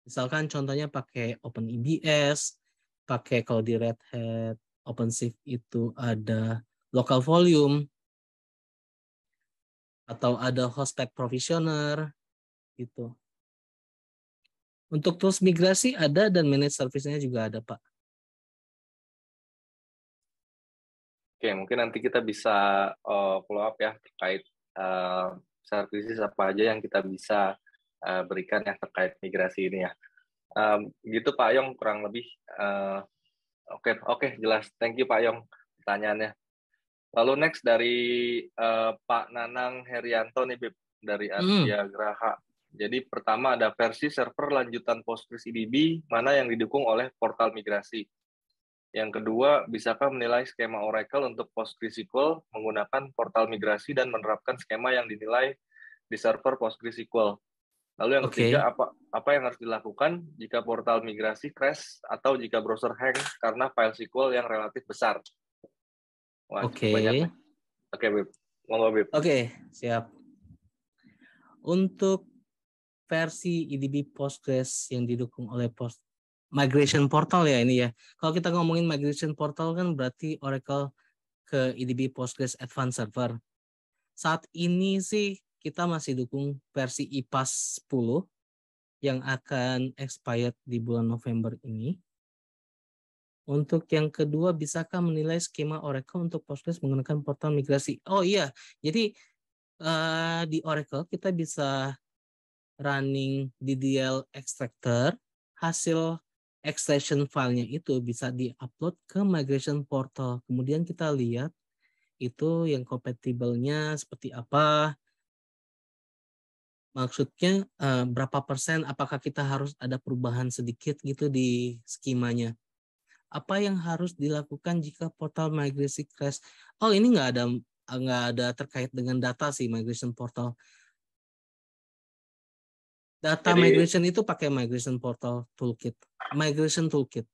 Misalkan contohnya pakai OpenEBS, pakai kalau di Red Hat OpenShift itu ada local volume, atau ada host type provisioner gitu. Untuk tools migrasi ada dan manage service-nya juga ada, Pak. Oke, mungkin nanti kita bisa uh, follow up ya terkait uh, services apa aja yang kita bisa uh, berikan ya terkait migrasi ini ya. Um, gitu Pak Yong kurang lebih. Oke, uh, oke okay, okay, jelas. Thank you Pak Yong pertanyaannya. Lalu next dari uh, Pak Nanang Herianto nih Bip, dari hmm. Asia hmm. Graha. Jadi pertama ada versi server lanjutan Postgres IDB mana yang didukung oleh portal migrasi. Yang kedua, bisakah menilai skema Oracle untuk Postgres SQL menggunakan portal migrasi dan menerapkan skema yang dinilai di server Postgres SQL. Lalu yang okay. ketiga, apa apa yang harus dilakukan jika portal migrasi crash atau jika browser hang karena file SQL yang relatif besar? Oke. Oke. Oke, Bib. Monggo, Bib. Oke, okay, siap. Untuk versi IDB e Postgres yang didukung oleh Post migration portal ya ini ya. Kalau kita ngomongin migration portal kan berarti Oracle ke IDB e Postgres Advanced Server. Saat ini sih kita masih dukung versi IPAS 10 yang akan expired di bulan November ini. Untuk yang kedua, bisakah menilai skema Oracle untuk proses menggunakan portal migrasi? Oh iya, jadi uh, di Oracle kita bisa running DDL extractor, hasil extraction filenya itu bisa diupload ke migration portal. Kemudian kita lihat itu yang compatible-nya seperti apa, maksudnya uh, berapa persen apakah kita harus ada perubahan sedikit gitu di skemanya apa yang harus dilakukan jika portal migrasi crash? Oh ini nggak ada nggak ada terkait dengan data sih migration portal. Data Jadi, migration itu pakai migration portal toolkit, migration toolkit.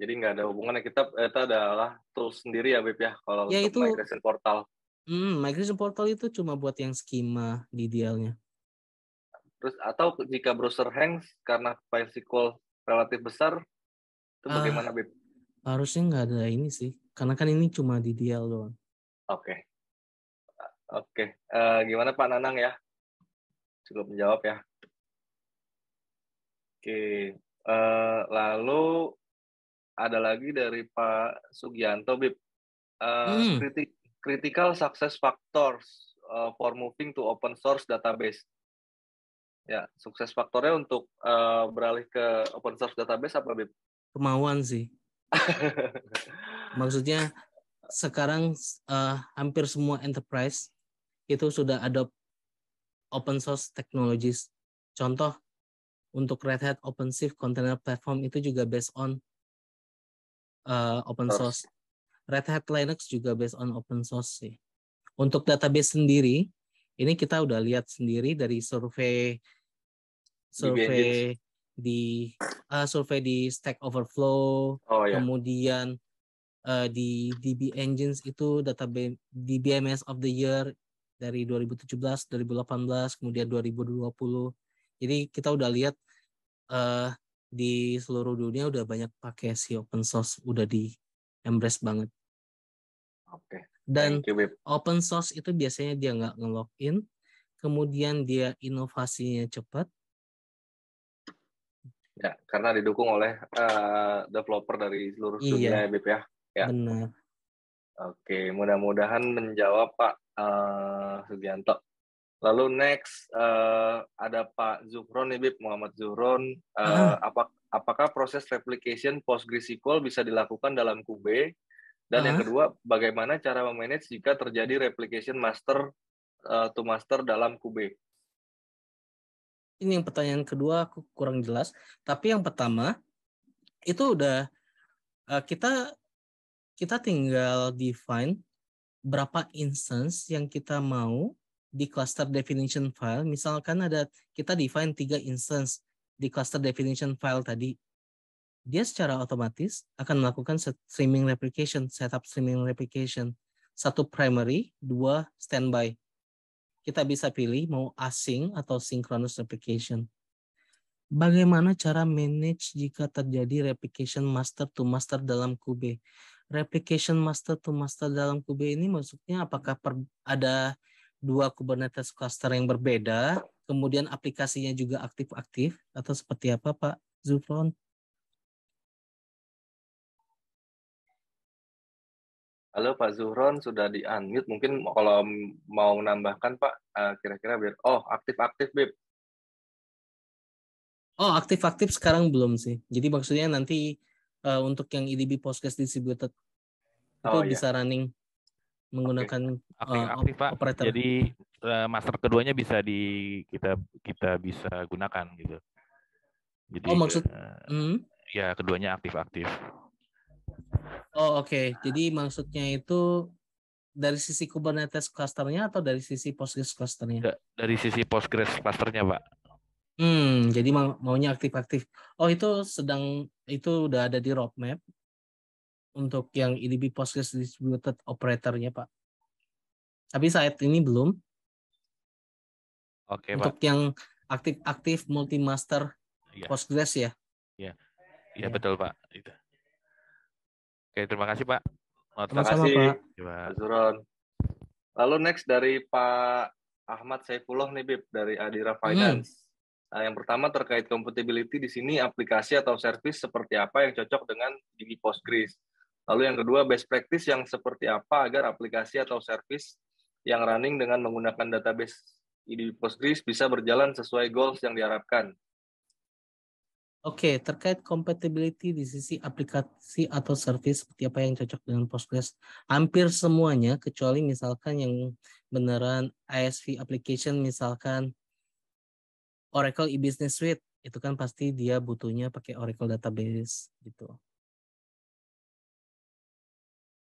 Jadi nggak ada hubungannya kita itu adalah tools sendiri ya Beb ya kalau ya, untuk itu, migration portal. Hmm, migration portal itu cuma buat yang skema di idealnya. Terus atau jika browser hangs karena file SQL relatif besar, itu uh, bagaimana, ah, Beb? Harusnya nggak ada ini sih. Karena kan ini cuma di DL doang. Oke. Okay. Oke. Okay. Uh, eh, gimana Pak Nanang ya? Cukup menjawab ya. Oke. Okay. Uh, eh, lalu ada lagi dari Pak Sugianto, Bib. Uh, hmm. kritik, critical success factors uh, for moving to open source database. Ya, sukses faktornya untuk uh, beralih ke open source database apa, Bib? kemauan sih. Maksudnya sekarang uh, hampir semua enterprise itu sudah adopt open source technologies. Contoh untuk Red Hat OpenShift Container Platform itu juga based on uh, open source. Red Hat Linux juga based on open source sih. Untuk database sendiri, ini kita udah lihat sendiri dari survei survei di uh, survei di Stack Overflow, oh, yeah. kemudian uh, di DB Engines itu database DBMS of the Year dari 2017, 2018, kemudian 2020. Jadi kita udah lihat uh, di seluruh dunia udah banyak pakai si open source, udah di embrace banget. Oke. Okay. Dan you, open source itu biasanya dia nggak nge kemudian dia inovasinya cepat, Ya, karena didukung oleh uh, developer dari seluruh iya. dunia ya, Bip ya? ya. Benar. Oke, mudah-mudahan menjawab Pak uh, Sugianto. Lalu next uh, ada Pak Zuhron nih Bip, Muhammad Zuhron. Uh, apa, apakah proses replication PostgreSQL bisa dilakukan dalam Kube? Dan ah. yang kedua, bagaimana cara memanage jika terjadi replication master uh, to master dalam Kube? ini yang pertanyaan kedua aku kurang jelas. Tapi yang pertama itu udah uh, kita kita tinggal define berapa instance yang kita mau di cluster definition file. Misalkan ada kita define tiga instance di cluster definition file tadi. Dia secara otomatis akan melakukan streaming replication, setup streaming replication. Satu primary, dua standby kita bisa pilih mau async atau synchronous replication. Bagaimana cara manage jika terjadi replication master to master dalam Kube? Replication master to master dalam Kube ini maksudnya apakah per, ada dua Kubernetes cluster yang berbeda, kemudian aplikasinya juga aktif-aktif atau seperti apa Pak Zufron? Halo Pak Zuhron sudah di unmute mungkin kalau mau menambahkan Pak eh, kira-kira biar oh aktif-aktif Bib. Oh aktif-aktif sekarang belum sih. Jadi maksudnya nanti uh, untuk yang IDB e podcast distributed oh, itu iya. bisa running menggunakan okay. Eh, aktif, uh, aktif Pak. Operator. Jadi uh, master keduanya bisa di kita kita bisa gunakan gitu. Jadi, oh maksud? Uh, -hmm. Ya keduanya aktif-aktif. Oh oke, okay. jadi maksudnya itu dari sisi Kubernetes clusternya atau dari sisi Postgres clusternya? Dari sisi Postgres clusternya, Pak. Hmm, jadi mau maunya aktif-aktif. Oh itu sedang itu udah ada di roadmap untuk yang IDB e Postgres Distributed Operatornya, Pak. Tapi saat ini belum. Oke, okay, Untuk yang aktif-aktif multi master ya. Postgres ya. Iya. Iya, ya. betul, Pak. Itu. Oke, terima kasih Pak. terima, kasih Pak. Iya, Lalu next dari Pak Ahmad Saifullah nih Bib dari Adira hmm. Finance. Hmm. Nah, yang pertama terkait compatibility di sini aplikasi atau service seperti apa yang cocok dengan Digi Postgres. Lalu yang kedua best practice yang seperti apa agar aplikasi atau service yang running dengan menggunakan database di Postgres bisa berjalan sesuai goals yang diharapkan. Oke, okay, terkait compatibility di sisi aplikasi atau service seperti apa yang cocok dengan Postgres? Hampir semuanya, kecuali misalkan yang beneran ISV application, misalkan Oracle e-business suite, itu kan pasti dia butuhnya pakai Oracle database gitu.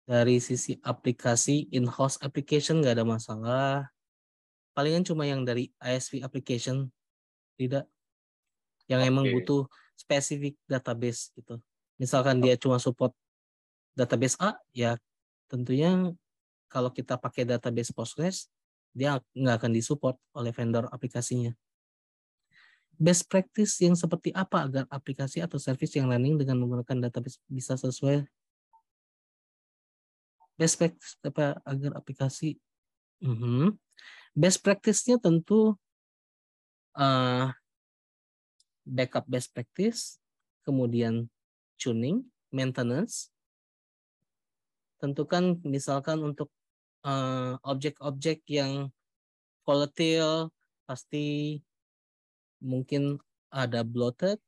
Dari sisi aplikasi, in-house application nggak ada masalah. Palingan cuma yang dari ISV application, tidak yang okay. emang butuh spesifik database gitu. Misalkan dia cuma support database A, ya tentunya kalau kita pakai database Postgres, dia nggak akan disupport oleh vendor aplikasinya. Best practice yang seperti apa agar aplikasi atau service yang running dengan menggunakan database bisa sesuai best practice apa agar aplikasi mm -hmm. best practice-nya tentu uh, backup best practice, kemudian tuning, maintenance. Tentukan misalkan untuk eh, objek-objek uh, yang volatile pasti mungkin ada bloated,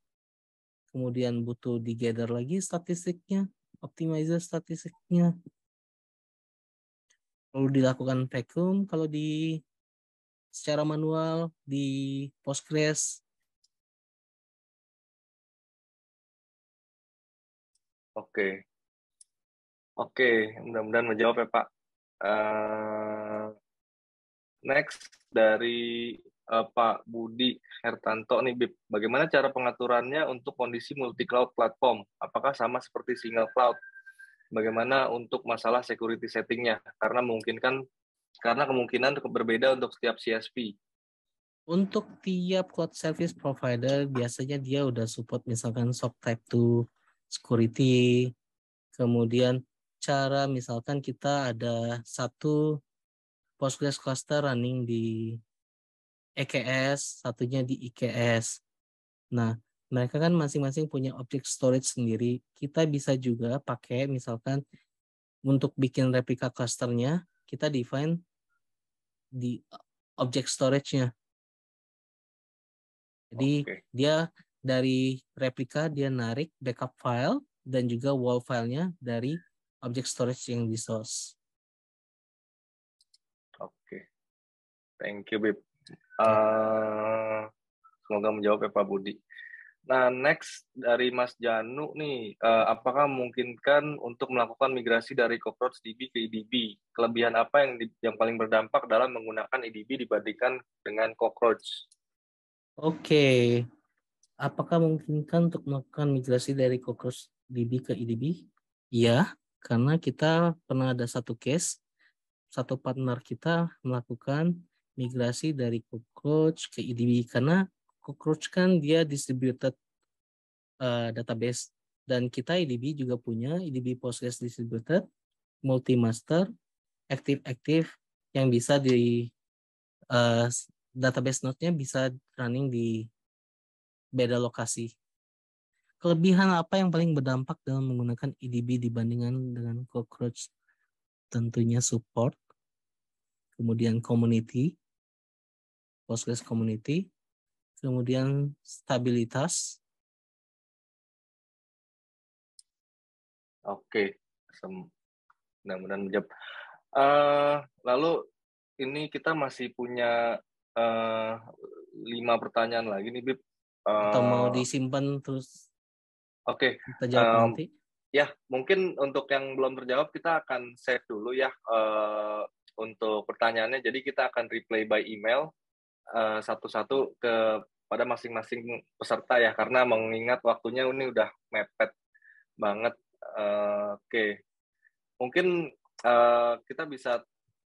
kemudian butuh digather lagi statistiknya, optimizer statistiknya. Lalu dilakukan vacuum kalau di secara manual di Postgres Oke. Oke, mudah-mudahan menjawab ya Pak. Uh, next dari uh, Pak Budi Hertanto nih Bip. bagaimana cara pengaturannya untuk kondisi multi cloud platform? Apakah sama seperti single cloud? Bagaimana untuk masalah security settingnya? Karena mungkin kan, karena kemungkinan berbeda untuk setiap CSP. Untuk tiap cloud service provider biasanya dia udah support misalkan SOC type 2 security, kemudian cara misalkan kita ada satu Postgres cluster running di EKS, satunya di IKS. Nah, mereka kan masing-masing punya objek storage sendiri. Kita bisa juga pakai misalkan untuk bikin replika clusternya, kita define di objek storage-nya. Jadi okay. dia dari replika dia narik backup file dan juga wall filenya dari object storage yang di source. Oke, okay. thank you Bib. Uh, semoga menjawab ya Pak Budi. Nah next dari Mas Janu nih, uh, apakah memungkinkan untuk melakukan migrasi dari cockroach DB ke IDB? E Kelebihan apa yang di, yang paling berdampak dalam menggunakan IDB e dibandingkan dengan cockroach? Oke, okay. Apakah memungkinkan untuk melakukan migrasi dari Cocos DB ke IDB? Iya, karena kita pernah ada satu case, satu partner kita melakukan migrasi dari Cockroach ke IDB karena Cockroach kan dia distributed uh, database dan kita IDB juga punya IDB Postgres distributed multi master active active yang bisa di uh, database node-nya bisa running di beda lokasi. Kelebihan apa yang paling berdampak dalam menggunakan EDB dibandingkan dengan cockroach? Tentunya support, kemudian community, Postgres community, kemudian stabilitas. Oke, mudah-mudahan menjawab. Uh, lalu ini kita masih punya uh, lima pertanyaan lagi nih, Bib. Atau eh, mau disimpan terus? Oke. Okay. Kita um, nanti. Ya, mungkin untuk yang belum terjawab kita akan save dulu ya uh, untuk pertanyaannya. Jadi kita akan reply by email eh, satu-satu uh, ke pada masing-masing peserta ya karena mengingat waktunya ini udah mepet banget. Uh, Oke, okay. mungkin uh, kita bisa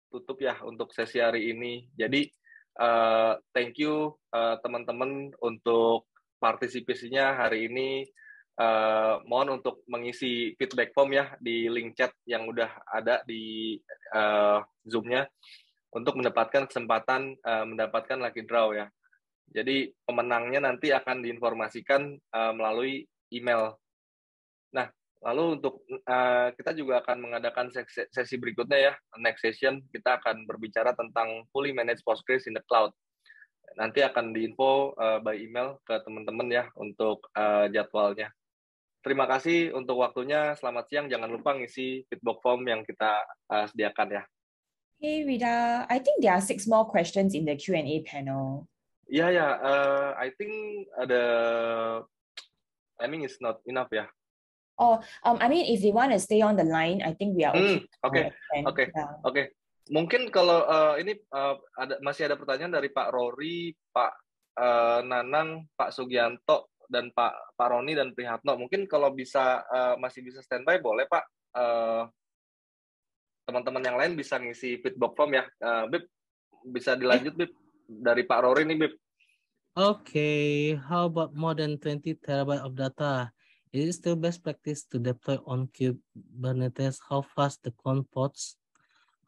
tutup ya untuk sesi hari ini. Jadi Eh, thank you uh, teman-teman untuk partisipasinya hari ini. Uh, mohon untuk mengisi feedback form ya di link chat yang udah ada di uh, Zoom-nya untuk mendapatkan kesempatan uh, mendapatkan lucky draw ya. Jadi pemenangnya nanti akan diinformasikan uh, melalui email. Nah, Lalu untuk uh, kita juga akan mengadakan sesi, berikutnya ya, next session kita akan berbicara tentang fully managed Postgres in the cloud. Nanti akan diinfo uh, by email ke teman-teman ya untuk uh, jadwalnya. Terima kasih untuk waktunya. Selamat siang. Jangan lupa ngisi feedback form yang kita uh, sediakan ya. Hey Wida, I think there are six more questions in the Q&A panel. Yeah, ya, ya. yeah. Uh, I think the mean is not enough ya. Yeah. Oh, um, I mean, if they want to stay on the line, I think we are hmm, okay. Oke, oke, oke. Mungkin kalau uh, ini uh, ada, masih ada pertanyaan dari Pak Rory, Pak uh, Nanang, Pak Sugianto, dan Pak Pak Roni dan Prihatno. Mungkin kalau bisa uh, masih bisa standby, boleh Pak. teman uh, teman-teman yang lain bisa ngisi feedback form ya. Uh, Bib, bisa dilanjut Bip dari Pak Rory nih Bip. Oke, okay. how about more than 20 terabyte of data? It is still best practice to deploy on Kubernetes how fast the clone pods.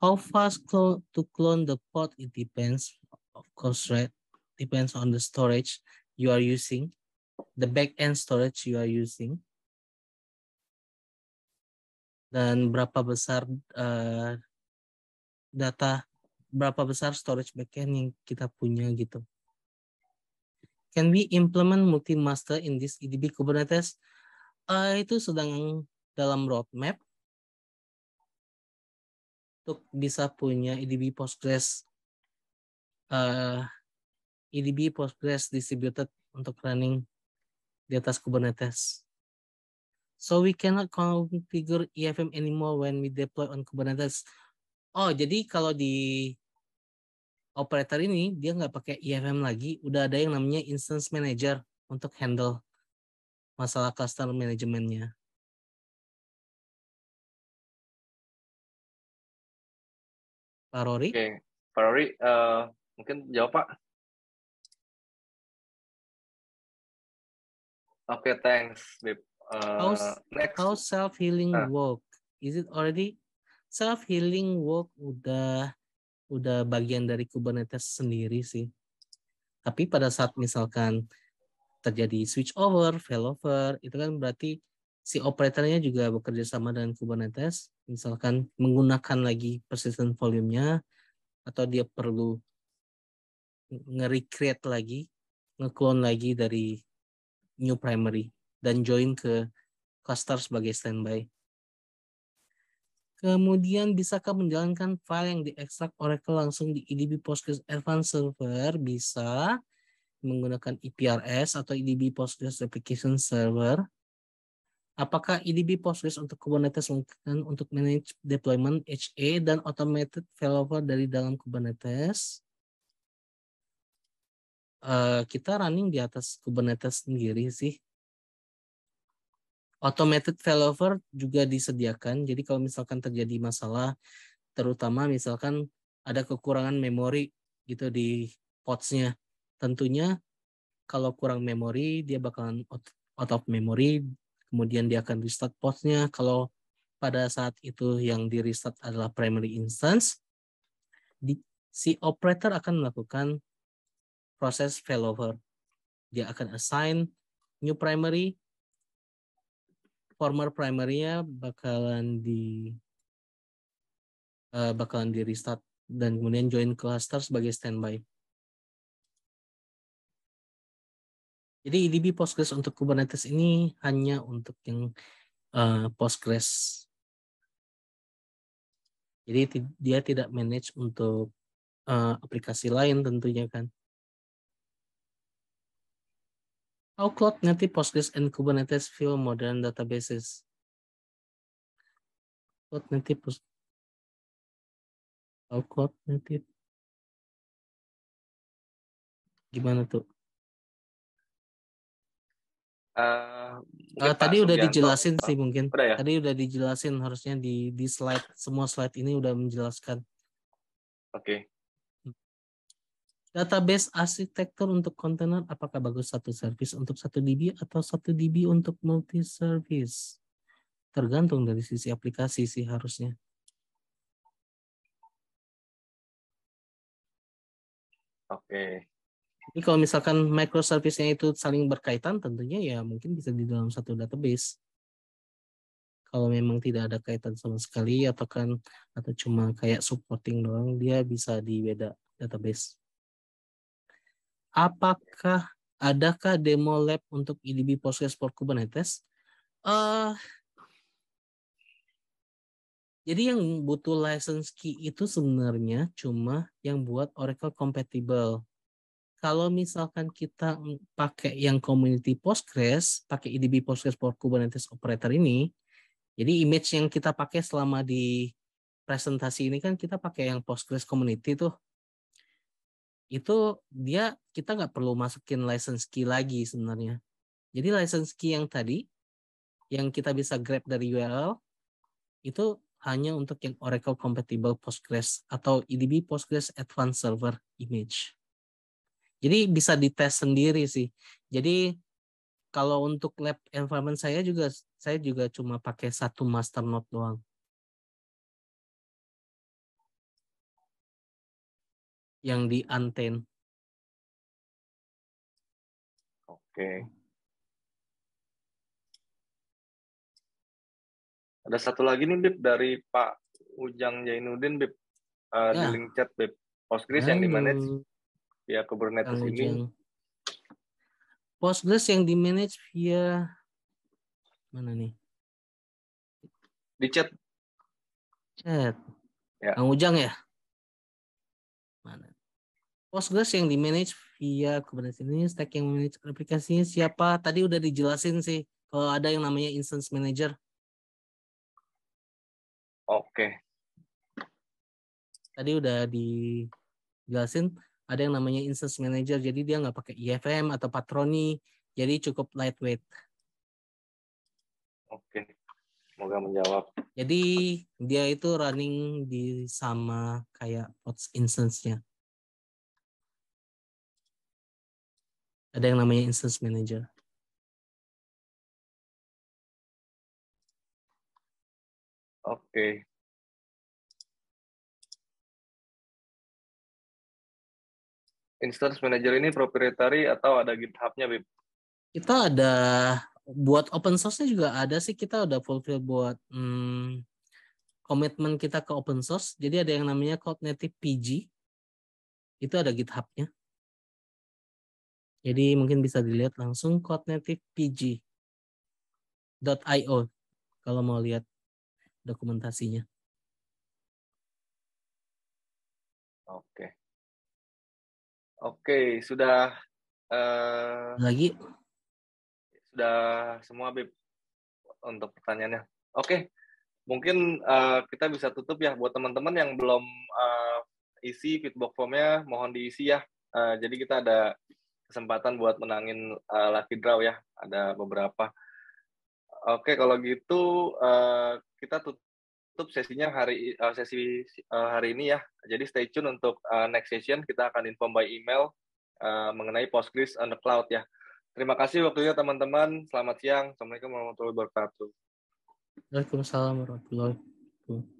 How fast clone, to clone the pod, it depends, of course, right? Depends on the storage you are using, the backend storage you are using. Dan berapa besar uh, data, berapa besar storage backend yang kita punya gitu. Can we implement multi-master in this EDB Kubernetes? uh, itu sedang dalam roadmap untuk bisa punya EDB Postgres uh, EDB Postgres distributed untuk running di atas Kubernetes. So we cannot configure EFM anymore when we deploy on Kubernetes. Oh, jadi kalau di operator ini dia nggak pakai EFM lagi, udah ada yang namanya instance manager untuk handle masalah cluster manajemennya. Pak Rory? Oke, okay. Pak Rory, uh, mungkin jawab Pak. Oke, okay, thanks, Uh, eh, how, How self-healing uh. work? Is it already self-healing work udah udah bagian dari Kubernetes sendiri sih. Tapi pada saat misalkan terjadi switch over, failover, itu kan berarti si operatornya juga bekerja sama dengan Kubernetes, misalkan menggunakan lagi persistent volume-nya, atau dia perlu nge-recreate lagi, nge lagi dari new primary, dan join ke cluster sebagai standby. Kemudian bisakah menjalankan file yang diekstrak Oracle langsung di EDB Postgres Advanced Server? Bisa menggunakan EPRS atau EDB Postgres Application Server. Apakah EDB Postgres untuk Kubernetes mungkin untuk manage deployment HA dan automated failover dari dalam Kubernetes? Uh, kita running di atas Kubernetes sendiri sih. Automated failover juga disediakan. Jadi kalau misalkan terjadi masalah, terutama misalkan ada kekurangan memori gitu di pods-nya tentunya kalau kurang memori dia bakalan out of memory kemudian dia akan restart postnya kalau pada saat itu yang di restart adalah primary instance di, si operator akan melakukan proses failover dia akan assign new primary former primernya bakalan di uh, bakalan di restart dan kemudian join cluster sebagai standby Jadi IDB Postgres untuk Kubernetes ini hanya untuk yang uh, Postgres. Jadi dia tidak manage untuk uh, aplikasi lain tentunya kan. How Cloud Native Postgres and Kubernetes feel Modern Databases. Cloud Native Post How Cloud Native. Gimana tuh? Uh, tadi Pak udah Subianto. dijelasin sih mungkin. Udah ya? Tadi udah dijelasin harusnya di di slide semua slide ini udah menjelaskan. Oke. Okay. Database arsitektur untuk kontainer apakah bagus satu service untuk satu DB atau satu DB untuk multi service? Tergantung dari sisi aplikasi sih harusnya. Oke. Okay. Ini kalau misalkan microservice-nya itu saling berkaitan, tentunya ya mungkin bisa di dalam satu database. Kalau memang tidak ada kaitan sama sekali, atau kan atau cuma kayak supporting doang, dia bisa di beda database. Apakah adakah demo lab untuk IDB Postgres for Kubernetes? Uh, jadi yang butuh license key itu sebenarnya cuma yang buat Oracle compatible kalau misalkan kita pakai yang community Postgres, pakai IDB e Postgres for Kubernetes Operator ini, jadi image yang kita pakai selama di presentasi ini kan kita pakai yang Postgres Community tuh. Itu dia kita nggak perlu masukin license key lagi sebenarnya. Jadi license key yang tadi yang kita bisa grab dari URL itu hanya untuk yang Oracle compatible Postgres atau IDB e Postgres Advanced Server Image. Jadi bisa dites sendiri sih. Jadi kalau untuk lab environment saya juga saya juga cuma pakai satu master node doang. Yang di anten. Oke. Ada satu lagi nih Bib dari Pak Ujang Jainuddin Bib uh, ya. di link chat Bib. Postgres yang di manage ya Kubernetes Tanggung ini. Postgres yang di manage via mana nih? Di chat. Chat. Ya. Kang Ujang ya? Mana? Postgres yang di manage via Kubernetes ini stack yang manage aplikasinya siapa? Tadi udah dijelasin sih kalau ada yang namanya instance manager. Oke. Tadi udah dijelasin ada yang namanya instance manager jadi dia nggak pakai IFM e atau patroni jadi cukup lightweight oke semoga menjawab jadi dia itu running di sama kayak pods instance-nya ada yang namanya instance manager oke Instance Manager ini proprietary atau ada GitHub-nya, Bib? Kita ada buat open source-nya juga ada sih. Kita udah fulfill buat hmm, kita ke open source. Jadi ada yang namanya Code Native PG. Itu ada GitHub-nya. Jadi mungkin bisa dilihat langsung Code Native PG .io kalau mau lihat dokumentasinya. Oke. Oke, sudah uh, lagi sudah semua Bib untuk pertanyaannya. Oke, mungkin uh, kita bisa tutup ya buat teman-teman yang belum uh, isi feedback formnya, mohon diisi ya. Uh, jadi kita ada kesempatan buat menangin uh, lucky draw ya, ada beberapa. Oke, kalau gitu uh, kita tutup tutup sesinya hari uh, sesi uh, hari ini ya. Jadi stay tune untuk uh, next session kita akan inform by email uh, mengenai Postgres on the cloud ya. Terima kasih waktunya teman-teman. Selamat siang. Assalamualaikum warahmatullahi wabarakatuh. Waalaikumsalam warahmatullahi wabarakatuh.